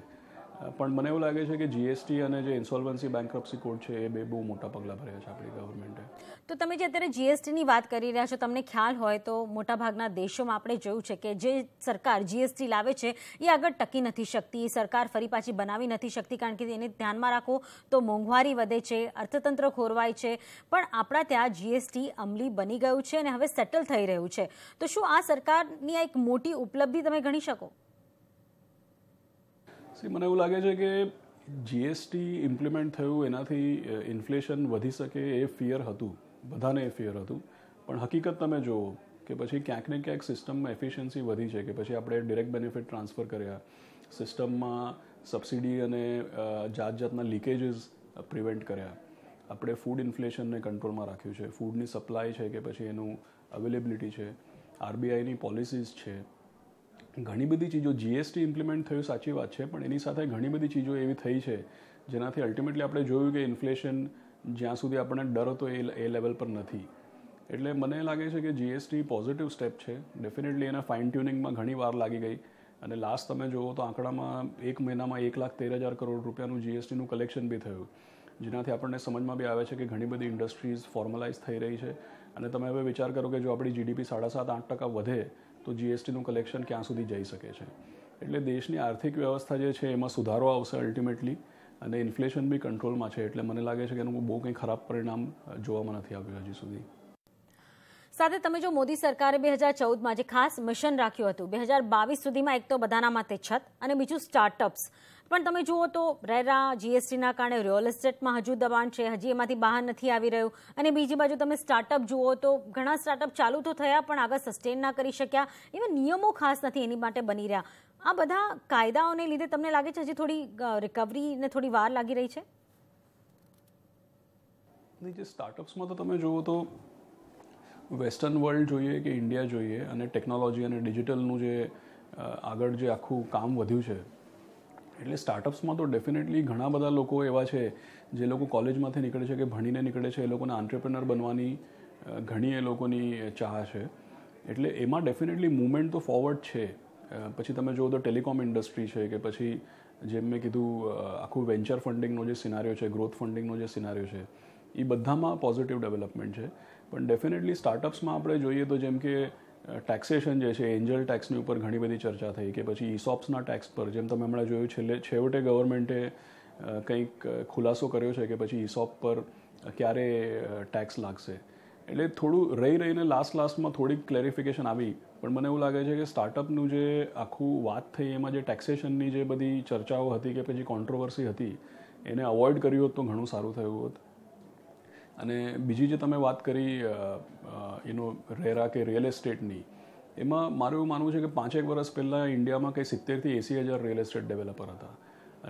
પણ મને એવું લાગે છે કે જીએસટી અને જે ઇન્સોલ્વન્સી બેન્કરપ્સી કોડ છે એ બે બહુ મોટા પગલાં ભર્યા છે આપણી ગવર્મેન્ટે તો તમે જે અત્યારે જીએસટીની વાત કરી રહ્યા છો તમને ખ્યાલ હોય તો મોટાભાગના દેશોમાં આપણે જોયું છે કે જે સરકાર જીએસટી લાવે છે એ આગળ ટકી નથી શકતી એ સરકાર ફરી પાછી બનાવી નથી શકતી કારણ કે એને ધ્યાનમાં રાખો તો મોંઘવારી વધે છે અર્થતંત્ર ખોરવાય છે પણ આપણા ત્યાં જીએસટી અમલી બની ગયું છે અને હવે સેટલ થઈ રહ્યું છે તો શું આ સરકારની આ એક મોટી ઉપલબ્ધિ તમે ગણી શકો સી મને એવું લાગે છે કે જીએસટી ઇમ્પ્લિમેન્ટ થયું એનાથી ઇન્ફ્લેશન વધી શકે એ ફિયર હતું બધાને એ ફિયર હતું પણ હકીકત તમે જુઓ કે પછી ક્યાંક ને ક્યાંક સિસ્ટમમાં એફિશિયન્સી વધી છે કે પછી આપણે ડિરેક્ટ બેનિફિટ ટ્રાન્સફર કર્યા સિસ્ટમમાં સબસિડી અને જાત જાતના લીકેજીસ પ્રિવેન્ટ કર્યા આપણે ફૂડ ઇન્ફ્લેશનને કંટ્રોલમાં રાખ્યું છે ફૂડની સપ્લાય છે કે પછી એનું અવેલેબિલિટી છે આરબીઆઈની પોલિસીઝ છે ઘણી બધી ચીજો જીએસટી ઇમ્પ્લિમેન્ટ થયું સાચી વાત છે પણ એની સાથે ઘણી બધી ચીજો એવી થઈ છે જેનાથી અલ્ટિમેટલી આપણે જોયું કે ઇન્ફ્લેશન જ્યાં સુધી આપણને ડર હતો એ એ લેવલ પર નથી એટલે મને લાગે છે કે જીએસટી પોઝિટિવ સ્ટેપ છે ડેફિનેટલી એના ફાઇન ટ્યુનિંગમાં ઘણી વાર લાગી ગઈ અને લાસ્ટ તમે જુઓ તો આંકડામાં એક મહિનામાં એક લાખ તેર હજાર કરોડ રૂપિયાનું જીએસટીનું કલેક્શન બી થયું જેનાથી આપણને સમજમાં બી આવે છે કે ઘણી બધી ઇન્ડસ્ટ્રીઝ ફોર્મલાઇઝ થઈ રહી છે અને તમે હવે વિચાર કરો કે જો આપણી જીડીપી સાડા સાત આઠ ટકા વધે તો જીએસટીનું કલેક્શન ક્યાં સુધી જઈ શકે છે એટલે દેશની આર્થિક વ્યવસ્થા જે છે એમાં સુધારો આવશે અલ્ટિમેટલી અને ઇન્ફ્લેશન બી કંટ્રોલમાં છે એટલે મને લાગે છે કે એનું બહુ કંઈ ખરાબ પરિણામ જોવામાં નથી આવ્યું હજી સુધી સાથે તમે જો મોદી સરકારે બે હજાર ચૌદમાં જે ખાસ મિશન રાખ્યું હતું બે હજાર બાવીસ સુધીમાં એક તો બધાના માટે છત અને બીજું સ્ટાર્ટઅપ્સ પણ તમે જુઓ તો રેરા જીએસટીના કારણે રિયલ એસ્ટેટમાં હજુ દબાણ છે હજી એમાંથી બહાર નથી આવી રહ્યું અને બીજી બાજુ તમે સ્ટાર્ટઅપ જુઓ તો ઘણા સ્ટાર્ટઅપ ચાલુ તો થયા પણ આગળ સસ્ટેન ના કરી શક્યા એવા નિયમો ખાસ નથી એની માટે બની રહ્યા આ બધા કાયદાઓને લીધે તમને લાગે છે હજી થોડી રિકવરીને થોડી વાર લાગી રહી છે નહીં જે સ્ટાર્ટઅપ્સમાં તો તમે જુઓ તો વેસ્ટર્ન વર્લ્ડ જોઈએ કે ઇન્ડિયા જોઈએ અને ટેકનોલોજી અને ડિજિટલનું જે આગળ જે આખું કામ વધ્યું છે એટલે સ્ટાર્ટઅપ્સમાં તો ડેફિનેટલી ઘણા બધા લોકો એવા છે જે લોકો કોલેજમાંથી નીકળે છે કે ભણીને નીકળે છે એ લોકોને આંટ્રપ્રિનર બનવાની ઘણી એ લોકોની ચાહ છે એટલે એમાં ડેફિનેટલી મૂવમેન્ટ તો ફોરવર્ડ છે પછી તમે જુઓ તો ટેલિકોમ ઇન્ડસ્ટ્રી છે કે પછી જેમ મેં કીધું આખું વેન્ચર ફંડિંગનો જે સિનારીઓ છે ગ્રોથ ફંડિંગનો જે સિનારીઓ છે એ બધામાં પોઝિટિવ ડેવલપમેન્ટ છે પણ ડેફિનેટલી સ્ટાર્ટઅપ્સમાં આપણે જોઈએ તો જેમ કે ટેક્સેશન જે છે એન્જલ ટેક્સની ઉપર ઘણી બધી ચર્ચા થઈ કે પછી ઇસોપ્સના ટેક્સ પર જેમ તમે હમણાં જોયું છેલ્લે છેવટે ગવર્મેન્ટે કંઈક ખુલાસો કર્યો છે કે પછી ઇસોપ પર ક્યારે ટેક્સ લાગશે એટલે થોડું રહી રહીને લાસ્ટ લાસ્ટમાં થોડીક ક્લેરિફિકેશન આવી પણ મને એવું લાગે છે કે સ્ટાર્ટઅપનું જે આખું વાત થઈ એમાં જે ટેક્સેશનની જે બધી ચર્ચાઓ હતી કે પછી કોન્ટ્રોવર્સી હતી એને અવોઇડ કર્યું હોત તો ઘણું સારું થયું હોત અને બીજી જે તમે વાત કરી એનો રેરા કે રિયલ એસ્ટેટની એમાં મારું એવું માનવું છે કે પાંચેક વર્ષ પહેલાં ઇન્ડિયામાં કંઈ સિત્તેરથી એસી હજાર રિયલ એસ્ટેટ ડેવલપર હતા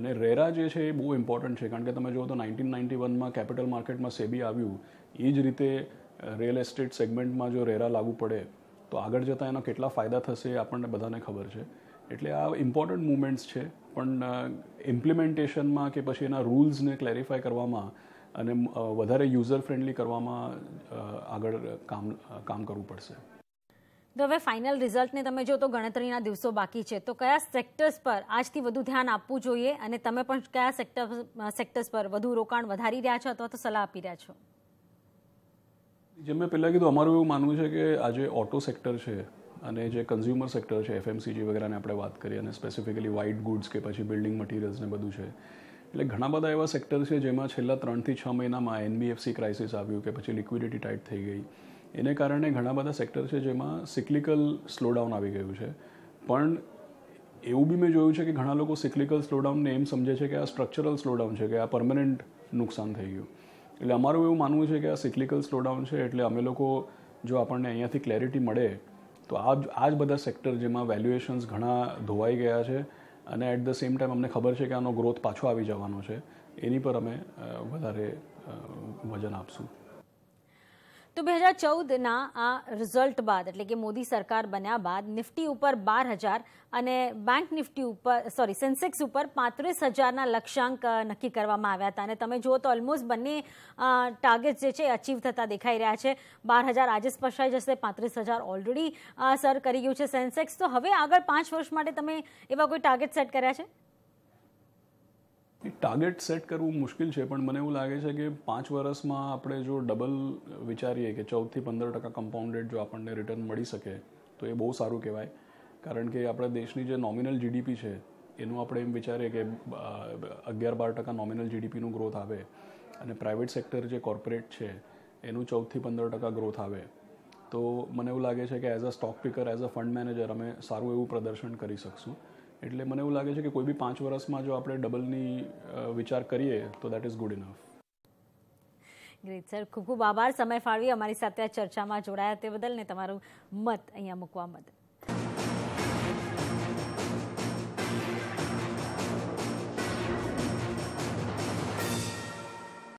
અને રેરા જે છે એ બહુ ઇમ્પોર્ટન્ટ છે કારણ કે તમે જુઓ તો નાઇન્ટીન નાઇન્ટી વનમાં કેપિટલ માર્કેટમાં સેબી આવ્યું એ જ રીતે રિયલ એસ્ટેટ સેગમેન્ટમાં જો રેરા લાગુ પડે તો આગળ જતાં એના કેટલા ફાયદા થશે આપણને બધાને ખબર છે એટલે આ ઇમ્પોર્ટન્ટ મુમેન્ટ્સ છે પણ ઇમ્પ્લિમેન્ટેશનમાં કે પછી એના રૂલ્સને ક્લેરિફાય કરવામાં અને વધારે યુઝર ફ્રેન્ડલી કરવામાં આગળ કામ કામ કરવું પડશે તો હવે ફાઇનલ રિઝલ્ટને તમે જો તો ગણતરીના દિવસો બાકી છે તો કયા સેક્ટર્સ પર આજથી વધુ ધ્યાન આપવું જોઈએ અને તમે પણ કયા સેક્ટર સેક્ટર્સ પર વધુ રોકાણ વધારી રહ્યા છો અથવા તો સલાહ આપી રહ્યા છો જેમ મેં પહેલાં કીધું અમારું એવું માનવું છે કે આજે ઓટો સેક્ટર છે અને જે કન્ઝ્યુમર સેક્ટર છે એફએમસીજી વગેરેને આપણે વાત કરીએ અને સ્પેસિફિકલી વાઇટ ગુડ્સ કે પછી બિલ્ડિંગ મટીરિયલ્સ ને બધું છે એટલે ઘણા બધા એવા સેક્ટર છે જેમાં છેલ્લા ત્રણથી છ મહિનામાં એનબીએફસી ક્રાઇસિસ આવ્યું કે પછી લિક્વિડિટી ટાઈટ થઈ ગઈ એને કારણે ઘણા બધા સેક્ટર છે જેમાં સિક્લિકલ સ્લોડાઉન આવી ગયું છે પણ એવું બી મેં જોયું છે કે ઘણા લોકો સિક્લિકલ સ્લોડાઉનને એમ સમજે છે કે આ સ્ટ્રક્ચરલ સ્લોડાઉન છે કે આ પરમનન્ટ નુકસાન થઈ ગયું એટલે અમારું એવું માનવું છે કે આ સિક્લિકલ સ્લોડાઉન છે એટલે અમે લોકો જો આપણને અહીંયાથી ક્લેરિટી મળે તો આ આ જ બધા સેક્ટર જેમાં વેલ્યુએશન્સ ઘણા ધોવાઈ ગયા છે અને એટ ધ સેમ ટાઈમ અમને ખબર છે કે આનો ગ્રોથ પાછો આવી જવાનો છે એની પર અમે વધારે વજન આપશું તો બે હજાર ચૌદના આ રિઝલ્ટ બાદ એટલે કે મોદી સરકાર બન્યા બાદ નિફ્ટી ઉપર બાર હજાર અને બેંક નિફ્ટી ઉપર સોરી સેન્સેક્સ ઉપર પાંત્રીસ હજારના લક્ષ્યાંક નક્કી કરવામાં આવ્યા હતા અને તમે જુઓ તો ઓલમોસ્ટ બંને ટાર્ગેટ જે છે અચીવ થતા દેખાઈ રહ્યા છે બાર હજાર આજે સ્પર્શાઈ જશે પાંત્રીસ હજાર ઓલરેડી સર કરી ગયું છે સેન્સેક્સ તો હવે આગળ પાંચ વર્ષ માટે તમે એવા કોઈ ટાર્ગેટ સેટ કર્યા છે એ ટાર્ગેટ સેટ કરવું મુશ્કેલ છે પણ મને એવું લાગે છે કે પાંચ વર્ષમાં આપણે જો ડબલ વિચારીએ કે ચૌદથી પંદર ટકા કમ્પાઉન્ડેડ જો આપણને રિટર્ન મળી શકે તો એ બહુ સારું કહેવાય કારણ કે આપણા દેશની જે નોમિનલ જીડીપી છે એનું આપણે એમ વિચારીએ કે અગિયાર બાર ટકા નોમિનલ જીડીપીનું ગ્રોથ આવે અને પ્રાઇવેટ સેક્ટર જે કોર્પોરેટ છે એનું ચૌદથી પંદર ટકા ગ્રોથ આવે તો મને એવું લાગે છે કે as a stock picker as a fund manager અમે સારું એવું પ્રદર્શન કરી શકશું એટલે મને એવું લાગે છે કે કોઈ બી પાંચ વર્ષમાં જો આપણે ડબલની વિચાર કરીએ તો that is good enough great sir ખૂબ ખૂબ આભાર સમય ફાળવી અમારી સાથે આ ચર્ચામાં જોડાયા તે બદલ ને તમારું મત અહીંયા મૂકવા બદલ